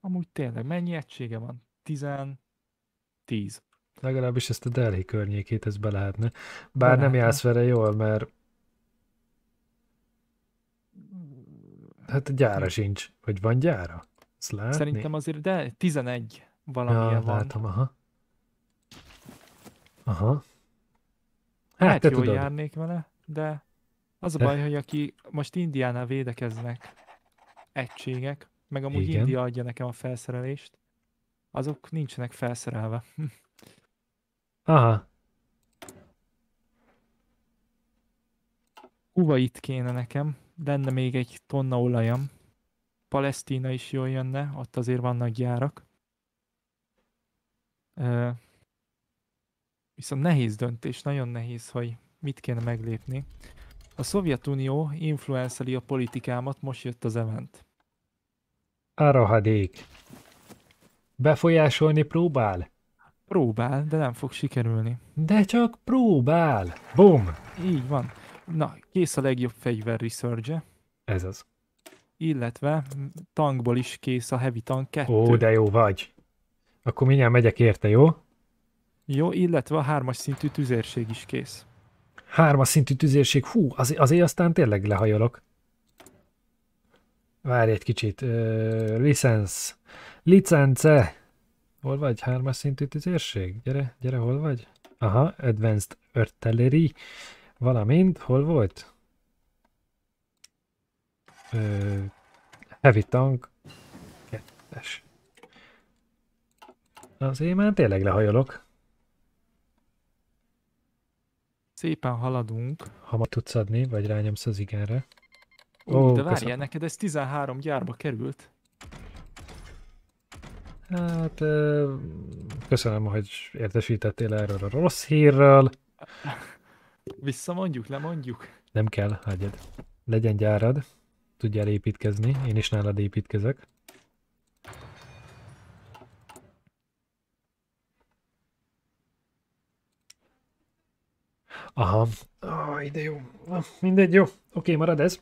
Amúgy tényleg. Mennyi egysége van? Tizen... Tíz. Legalábbis ezt a Delhi környékét ez be lehetne. Bár be nem lehetne. jársz vele jól, mert Hát a gyára sincs. Vagy van gyára? tudsz látni. Szerintem azért, de 11 valamilyen ja, van. Látom, aha. Aha. Hát, hát jól tudod. járnék vele, de az a baj, hogy aki most Indiánál védekeznek egységek, meg amúgy Igen. India adja nekem a felszerelést, azok nincsenek felszerelve. Aha. Uva itt kéne nekem? Lenne még egy tonna olajam. Palesztína is jól jönne, ott azért vannak gyárak. viszont nehéz döntés, nagyon nehéz, hogy mit kéne meglépni. A Szovjetunió influenceli a politikámat, most jött az event. Arahadék. Befolyásolni próbál? Próbál, de nem fog sikerülni. De csak próbál! Bum! Így van. Na, kész a legjobb fegyver research -e. Ez az illetve tankból is kész a Heavy Tank 2. Ó, de jó vagy. Akkor mindjárt megyek érte, jó? Jó, illetve a hármas szintű tüzérség is kész. Hármas szintű tüzérség, hú, az, azért aztán tényleg lehajolok. Várj egy kicsit, uh, licensz, licence, hol vagy, hármas szintű tüzérség, gyere, gyere, hol vagy? Aha, Advanced Artillery, valamint, hol volt? Ö, heavy tank. Kettes. Azért már tényleg lehajolok. Szépen haladunk. Ha ma tudsz adni, vagy rányomsz az igenre. Ó, Ó de várjál, neked ez 13 gyárba került. Hát, köszönöm, hogy értesítettél erről a rossz hírről. Visszamondjuk, lemondjuk. Nem kell, hagyjad. Legyen gyárad tudjál építkezni. Én is nálad építkezek. Aha. oh, ide jó. Na, mindegy, jó. Oké, marad ez.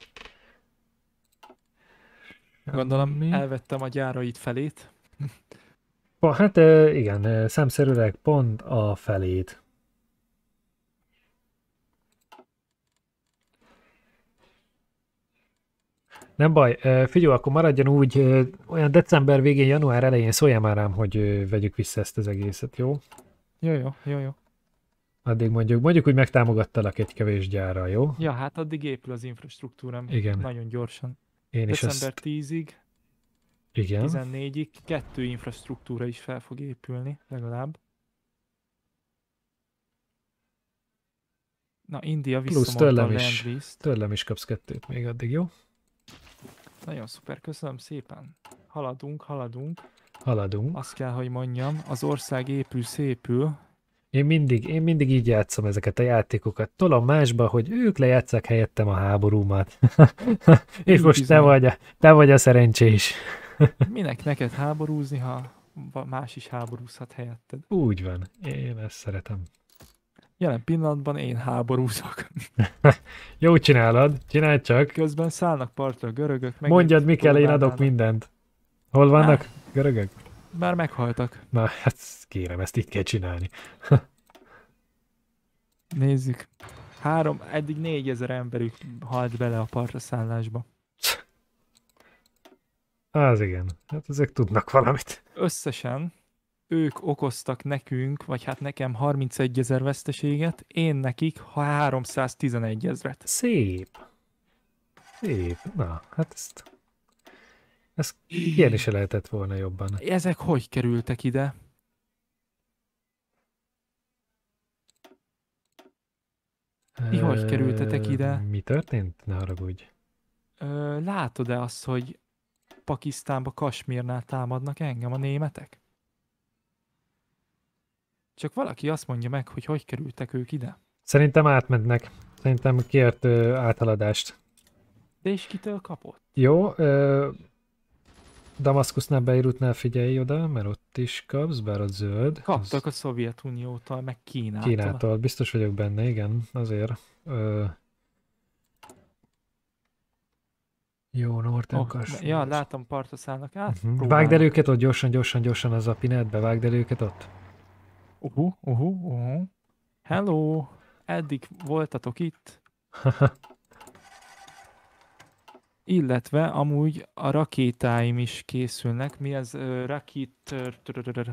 Gondolom, Mi? elvettem a gyárait felét. hát eh, igen, eh, számszerűleg pont a felét. Nem baj, figyelj, akkor maradjon úgy, olyan december végén, január elején szóljál már rám, hogy vegyük vissza ezt az egészet, jó? Jó, jó, jó, jó. Addig mondjuk, mondjuk, hogy megtámogattalak egy kevés gyárral, jó? Ja, hát addig épül az infrastruktúrám. Igen. Nagyon gyorsan. Én December is December azt... 10-ig, Igen. 14-ig kettő infrastruktúra is fel fog épülni, legalább. Na, India visszamondta Plusz tőlem is, tőlem is kapsz kettőt még addig, jó? Nagyon szuper, köszönöm szépen. Haladunk, haladunk. Haladunk. Azt kell, hogy mondjam, az ország épül, szépül. Én mindig, én mindig így játszom ezeket a játékokat. Tolom másba, hogy ők lejátszák helyettem a háborúmat. és most te vagy, a, te vagy a szerencsés. Minek neked háborúzni, ha más is háborúzhat helyetted? Úgy van, én ezt szeretem. Jelen pillanatban én háborúzok. Jó csinálod, csinálj csak. Közben szállnak partra a görögök. Meg Mondjad, mi kell, én adok mindent. Hol vannak Már... görögök? Már meghaltak. Na, hát kérem, ezt itt kell csinálni. Nézzük. Három, eddig négyezer emberük halt bele a partra szállásba. Az igen, hát ezek tudnak valamit. Összesen ők okoztak nekünk, vagy hát nekem 31 ezer veszteséget, én nekik 311 ezeret. Szép. Szép. Na, hát ezt... Ez. ilyen is lehetett volna jobban. Ezek hogy kerültek ide? Mi hogy kerültetek ide? Mi történt? Ne haragudj. Látod-e azt, hogy Pakisztánba Kasmírnál támadnak engem a németek? Csak valaki azt mondja meg, hogy hogy kerültek ők ide. Szerintem átmennek. Szerintem kért ö, áthaladást. De és kitől kapott? Jó, ö, Damaszkusznál, Beirutnál figyelj oda, mert ott is kapsz, bár a zöld. Kaptak az... a Szovjetuniótól, meg Kínától. Kínától, biztos vagyok benne, igen, azért. Ö... Jó, Norton oh, Kass. Ja, látom, partoszállnak át. Uh-huh. Vágd el őket ott gyorsan, gyorsan, gyorsan az a pinetbe, vágd el őket ott. Uhu, uhu, uhu. Hello! Eddig voltatok itt. Illetve amúgy a rakétáim is készülnek. Mi ez? Rakét...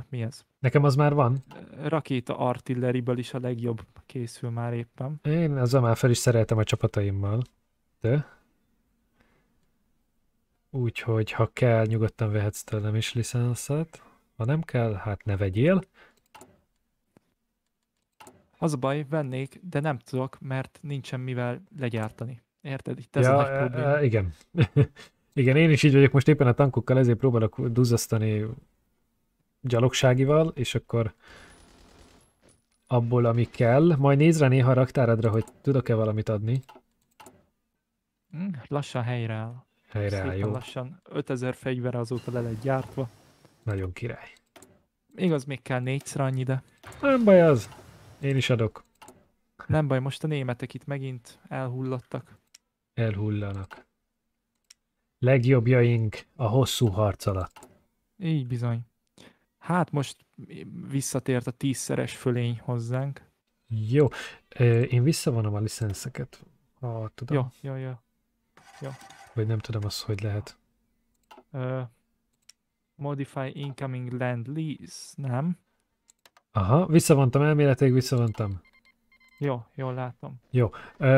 Mi ez? Nekem az már van? Rakéta artilleriből is a legjobb készül már éppen. Én az már fel is szereltem a csapataimmal. De? Úgyhogy ha kell, nyugodtan vehetsz tőlem is licenszet. Ha nem kell, hát ne vegyél. Az a baj, vennék, de nem tudok, mert nincsen mivel legyártani. Érted? Itt ez ja, a nagy probléma. E, e igen. igen, én is így vagyok most éppen a tankokkal, ezért próbálok duzzasztani gyalogságival, és akkor abból, ami kell. Majd nézd rá néha a raktáradra, hogy tudok-e valamit adni. Hm, hát lassan helyreáll. Helyreáll, jó. lassan 5000 fegyver azóta le lett gyártva. Nagyon király. Igaz, még kell négyszer annyi, de... Nem baj az. Én is adok. Nem baj, most a németek itt megint elhullattak. Elhullanak. Legjobbjaink a hosszú harc alatt. Így bizony. Hát most visszatért a tízszeres fölény hozzánk. Jó. Én visszavonom a licenszeket, ha tudom. Jó, jó, jó. jó. Vagy nem tudom azt, hogy lehet. Uh, modify incoming land lease, nem? Aha, visszavontam elméletig, visszavontam. Jó, jól látom. Jó,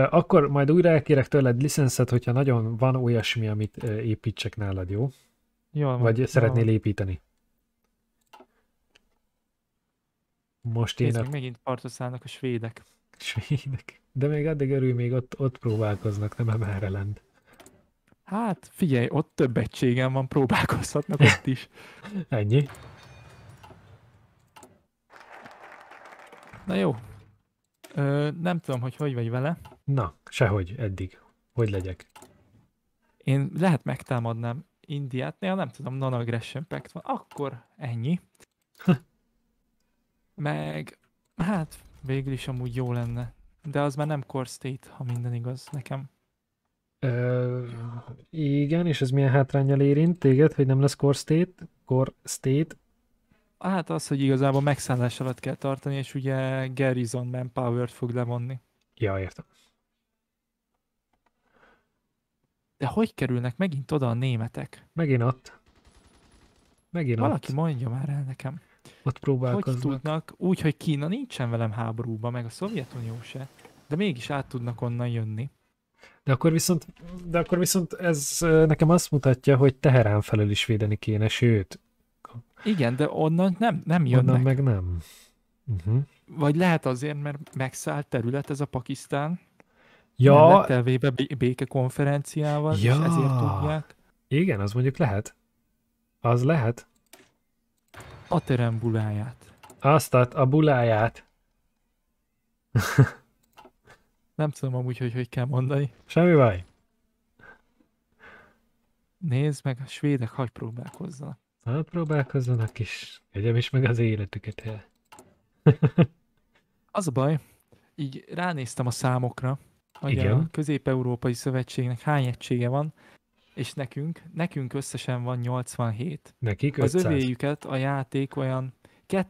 akkor majd újra elkérek tőled licenszet, hogyha nagyon van olyasmi, amit építsek nálad, jó? Jó. Vagy jól szeretnél építeni? Most én... A... megint partoszálnak a svédek. Svédek. De még addig örül, még ott, ott próbálkoznak, nem emelre lent. Hát figyelj, ott több egységem van, próbálkozhatnak ott is. Ennyi. Na jó. Ö, nem tudom, hogy hogy vagy vele. Na, sehogy eddig. Hogy legyek? Én lehet megtámadnám Indiát, néha nem tudom, non-aggression pact van. Akkor ennyi. Meg, hát végül is amúgy jó lenne. De az már nem core state, ha minden igaz nekem. Ö, igen, és ez milyen hátrányjal érint téged, hogy nem lesz core state? Core state? Hát az, hogy igazából megszállás alatt kell tartani, és ugye Garrison Manpower-t fog levonni. Ja, értem. De hogy kerülnek megint oda a németek? Megint ott. Megint Valaki ott. mondja már el nekem. Ott próbálkoznak. Hogy tudnak, úgy, hogy Kína nincsen velem háborúba, meg a Szovjetunió se, de mégis át tudnak onnan jönni. De akkor viszont, de akkor viszont ez nekem azt mutatja, hogy Teherán felől is védeni kéne, sőt, igen, de onnan nem, nem jönnek. Onnan meg nem. Uh-huh. Vagy lehet azért, mert megszállt terület ez a Pakisztán. Ja. Nem lett elvéve békekonferenciával, ja. és ezért tudják. Igen, az mondjuk lehet. Az lehet. A terem buláját. Azt a buláját. nem tudom amúgy, hogy hogy kell mondani. Semmi baj. Nézd meg, a svédek hagy próbálkozzanak. Próbálkozzanak is. Egyem is meg az életüket el. az a baj, így ránéztem a számokra, hogy Igen. a Közép-Európai Szövetségnek hány egysége van, és nekünk, nekünk összesen van 87. Nekik 500. Az övéjüket a játék olyan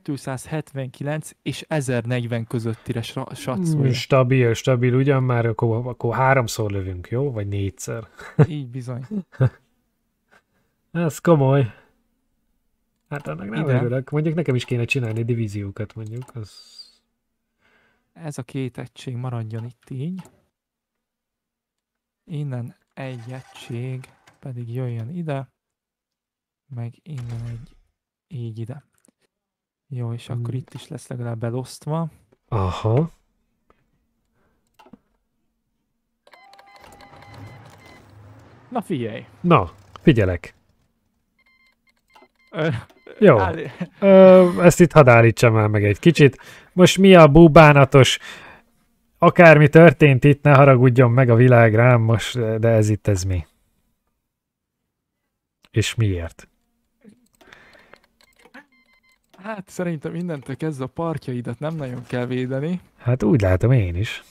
279 és 1040 közöttire satszolja. Mm, stabil, stabil, ugyan már akkor, akkor háromszor lövünk, jó? Vagy négyszer? Így bizony. Ez komoly. Hát annak nem Ide. örülök. Mondjuk nekem is kéne csinálni divíziókat, mondjuk. Az... Ez a két egység maradjon itt így. Innen egy egység pedig jöjjön ide, meg innen egy így ide. Jó, és akkor hmm. itt is lesz legalább elosztva. Aha. Na figyelj! Na, figyelek! Jó. Ö, ezt itt hadd állítsam már meg egy kicsit. Most mi a búbánatos? Akármi történt itt, ne haragudjon meg a világ rám most, de ez itt ez mi? És miért? Hát szerintem innentől kezdve a partjaidat nem nagyon kell védeni. Hát úgy látom én is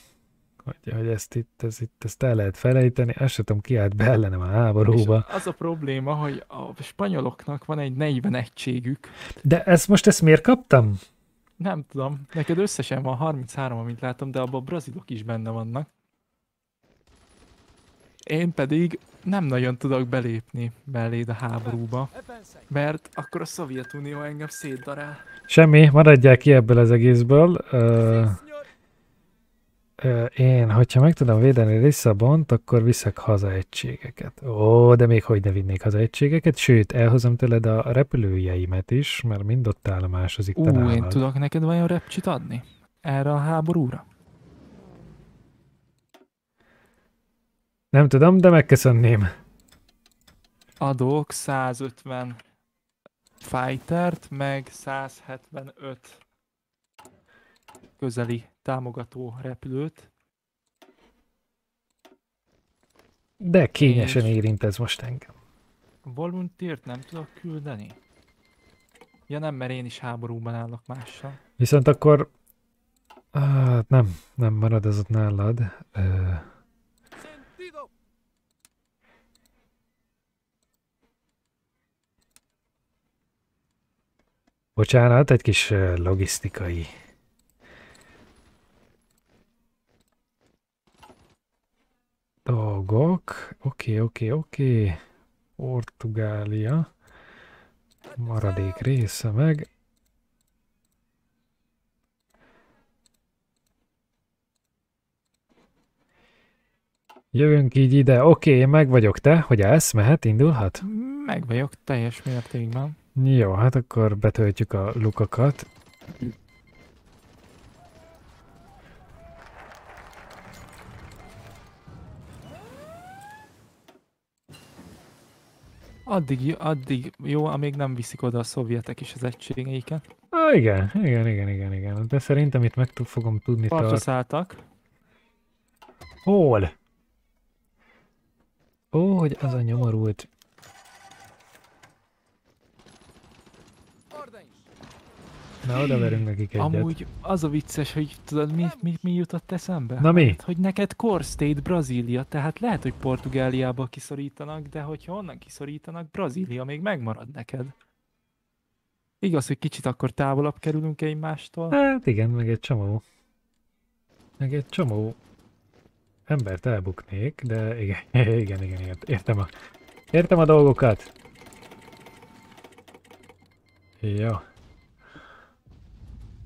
hogy, hogy ezt itt, ez, itt, ezt el lehet felejteni, azt sem tudom, ki állt be ellenem a háborúba. És az a probléma, hogy a spanyoloknak van egy 40 egységük. De ezt most ezt miért kaptam? Nem tudom, neked összesen van 33, amit látom, de abban a brazilok is benne vannak. Én pedig nem nagyon tudok belépni melléd a háborúba, mert akkor a Szovjetunió engem szétdarál. Semmi, maradják ki ebből az egészből. Uh... Én, hogyha meg tudom védeni Lisszabont, akkor viszek haza egységeket. Ó, de még hogy ne vinnék haza egységeket, sőt, elhozom tőled a repülőjeimet is, mert mind ott állomásozik Ú, te Ú, én tudok neked vajon repcsit adni? Erre a háborúra? Nem tudom, de megköszönném. Adok 150 fightert, meg 175 közeli támogató repülőt. De kényesen és... érint ez most engem. Voluntért nem tudok küldeni? Ja nem, mert én is háborúban állok mással. Viszont akkor... Hát nem, nem marad ez ott nálad. Ö... Bocsánat, egy kis logisztikai tagok. Oké, okay, oké, okay, oké. Okay. Portugália. Maradék része meg. Jövünk így ide. Oké, okay, meg vagyok te, hogy ez mehet, indulhat? Meg vagyok teljes mértékben. Jó, hát akkor betöltjük a lukakat. Addig, addig jó, amíg nem viszik oda a szovjetek is az egységeiket. Ah, igen, igen, igen, igen, igen. De szerintem itt meg fogom tudni tartani. Partra Hol? Ó, hogy az a nyomorult Na, oda verünk nekik egyet. Amúgy az a vicces, hogy tudod, mi, mi, mi jutott eszembe? Na mi? Hát, hogy neked core state Brazília, tehát lehet, hogy Portugáliába kiszorítanak, de hogyha onnan kiszorítanak, Brazília még megmarad neked. Igaz, hogy kicsit akkor távolabb kerülünk egymástól? Hát igen, meg egy csomó. Meg egy csomó embert elbuknék, de igen, igen, igen, igen. értem a, értem a dolgokat. Jó. Ja.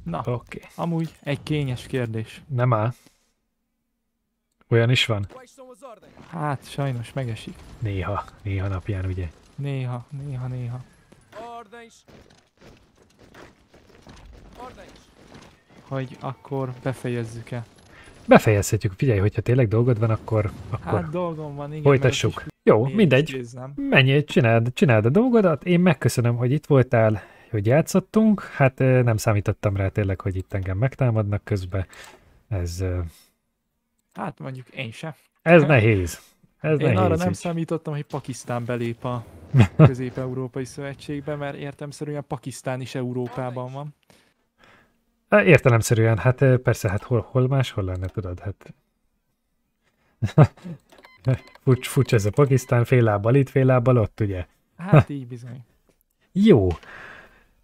Na, okay. amúgy egy kényes kérdés. Nem áll. Olyan is van? Hát, sajnos megesik. Néha, néha napján, ugye? Néha, néha, néha. Hogy akkor befejezzük-e? Befejezhetjük, figyelj, hogyha tényleg dolgod van, akkor... akkor hát dolgom van, igen. Folytassuk. Jó, mindegy. Menjél, csináld, csináld a dolgodat. Én megköszönöm, hogy itt voltál hogy játszottunk. Hát nem számítottam rá tényleg, hogy itt engem megtámadnak közben. Ez... Hát mondjuk én sem. Ez nehéz. Ez én nehéz arra nem számítottam, hogy Pakisztán belép a Közép-Európai Szövetségbe, mert értemszerűen Pakisztán is Európában van. Értelemszerűen, hát persze, hát hol, hol máshol lenne, tudod, hát... Fucs, fucs ez a Pakisztán, fél lábbal itt, fél lábbal ott, ugye? Hát így bizony. Jó.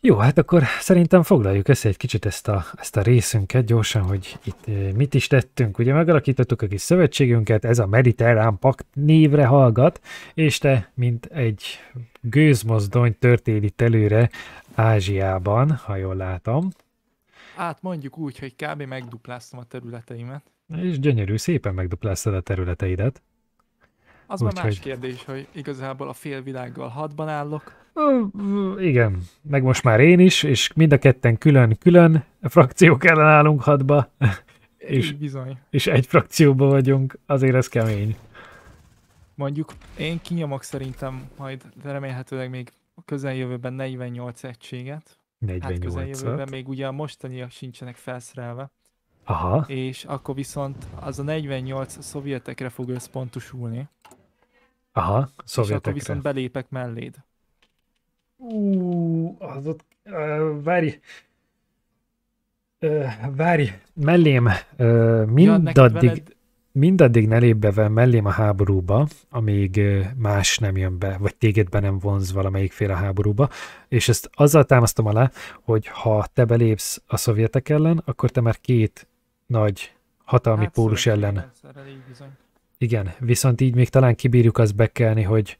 Jó, hát akkor szerintem foglaljuk össze egy kicsit ezt a, ezt a részünket gyorsan, hogy itt eh, mit is tettünk. Ugye megalakítottuk a kis szövetségünket, ez a Mediterrán Pakt névre hallgat, és te, mint egy gőzmozdony törtél itt előre Ázsiában, ha jól látom. Hát mondjuk úgy, hogy kb. megdupláztam a területeimet. És gyönyörű, szépen megdupláztad a területeidet. Az Úgy már más hogy... kérdés, hogy igazából a félvilággal hatban állok. Igen, meg most már én is, és mind a ketten külön-külön frakciók ellen állunk hatba. És, bizony. és egy frakcióban vagyunk, azért ez kemény. Mondjuk én kinyomok szerintem majd remélhetőleg még a közeljövőben 48 egységet. 48 hát közeljövőben még ugye a mostaniak sincsenek felszerelve. Aha. És akkor viszont az a 48 szovjetekre fog összpontosulni. Aha, szovjetekre. És akkor viszont belépek melléd. Uh, az ott, uh, várj, uh, várj, mellém, uh, mindaddig, ja, mindaddig ne lép be mellém a háborúba, amíg más nem jön be, vagy téged be nem vonz valamelyik fél a háborúba, és ezt azzal támasztom alá, hogy ha te belépsz a szovjetek ellen, akkor te már két nagy hatalmi hát, pólus ellen igen, viszont így még talán kibírjuk azt bekelni, hogy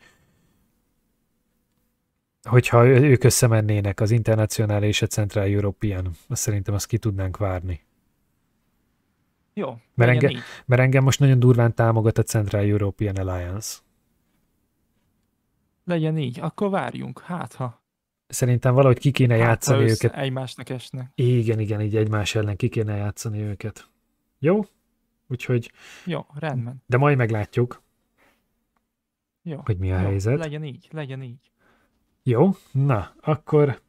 hogyha ők összemennének az internacionális és a Central European, azt szerintem azt ki tudnánk várni. Jó. Mert engem, mert engem most nagyon durván támogat a Central European Alliance. Legyen így, akkor várjunk, hát ha. Szerintem valahogy ki kéne hát, játszani őket. Egymásnak esnek. Igen, igen, így egymás ellen ki kéne játszani őket. Jó? Úgyhogy... Jó, rendben. De majd meglátjuk, jó, hogy mi a jó, helyzet. Legyen így, legyen így. Jó, na, akkor...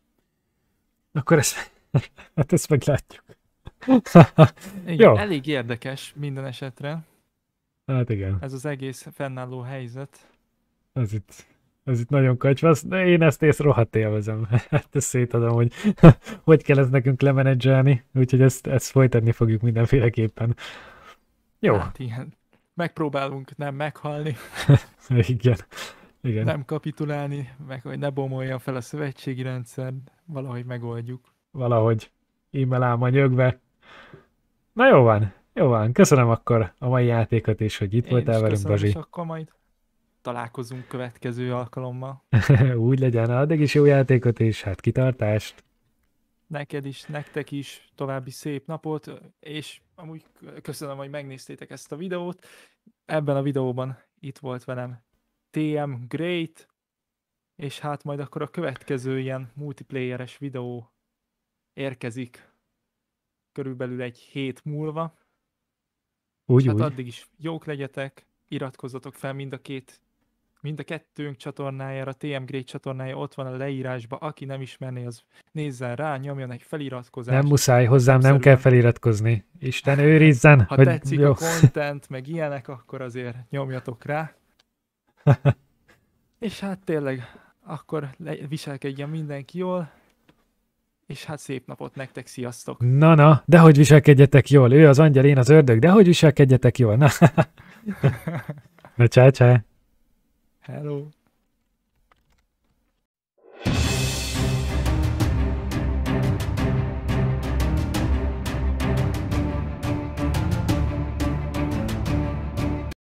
Akkor ezt, hát ezt meglátjuk. igen, jó. elég érdekes minden esetre. Hát igen. Ez az egész fennálló helyzet. Ez itt, ez itt nagyon kacsvasz, de én ezt ész rohadt élvezem. Hát ezt szétadom, hogy hogy kell ez nekünk lemenedzselni, úgyhogy ezt, ezt folytatni fogjuk mindenféleképpen. Jó. Hát ilyen. Megpróbálunk nem meghalni. Igen. Igen. Nem kapitulálni, meg hogy ne bomoljon fel a szövetségi rendszer, valahogy megoldjuk. Valahogy. Ímmel ám a nyögve. Na jó van, jó van. Köszönöm akkor a mai játékot, és hogy itt Én voltál velünk, Bazi. És akkor majd találkozunk következő alkalommal. Úgy legyen, addig is jó játékot, és hát kitartást! neked is, nektek is további szép napot, és amúgy köszönöm, hogy megnéztétek ezt a videót. Ebben a videóban itt volt velem TM Great, és hát majd akkor a következő ilyen multiplayeres videó érkezik körülbelül egy hét múlva. Úgy, hát úgy. addig is jók legyetek, iratkozzatok fel mind a két mind a kettőnk csatornájára, TM Great csatornája ott van a leírásba, aki nem ismerné, az nézzen rá, nyomjon egy feliratkozást. Nem muszáj hozzám, Abszolút. nem kell feliratkozni. Isten őrizzen! Ha hogy... tetszik jó. a content, meg ilyenek, akkor azért nyomjatok rá. és hát tényleg, akkor le- viselkedjen mindenki jól, és hát szép napot nektek, sziasztok! Na, na, de viselkedjetek jól, ő az angyal, én az ördög, de viselkedjetek jól, na! na, csá, csá. Hello.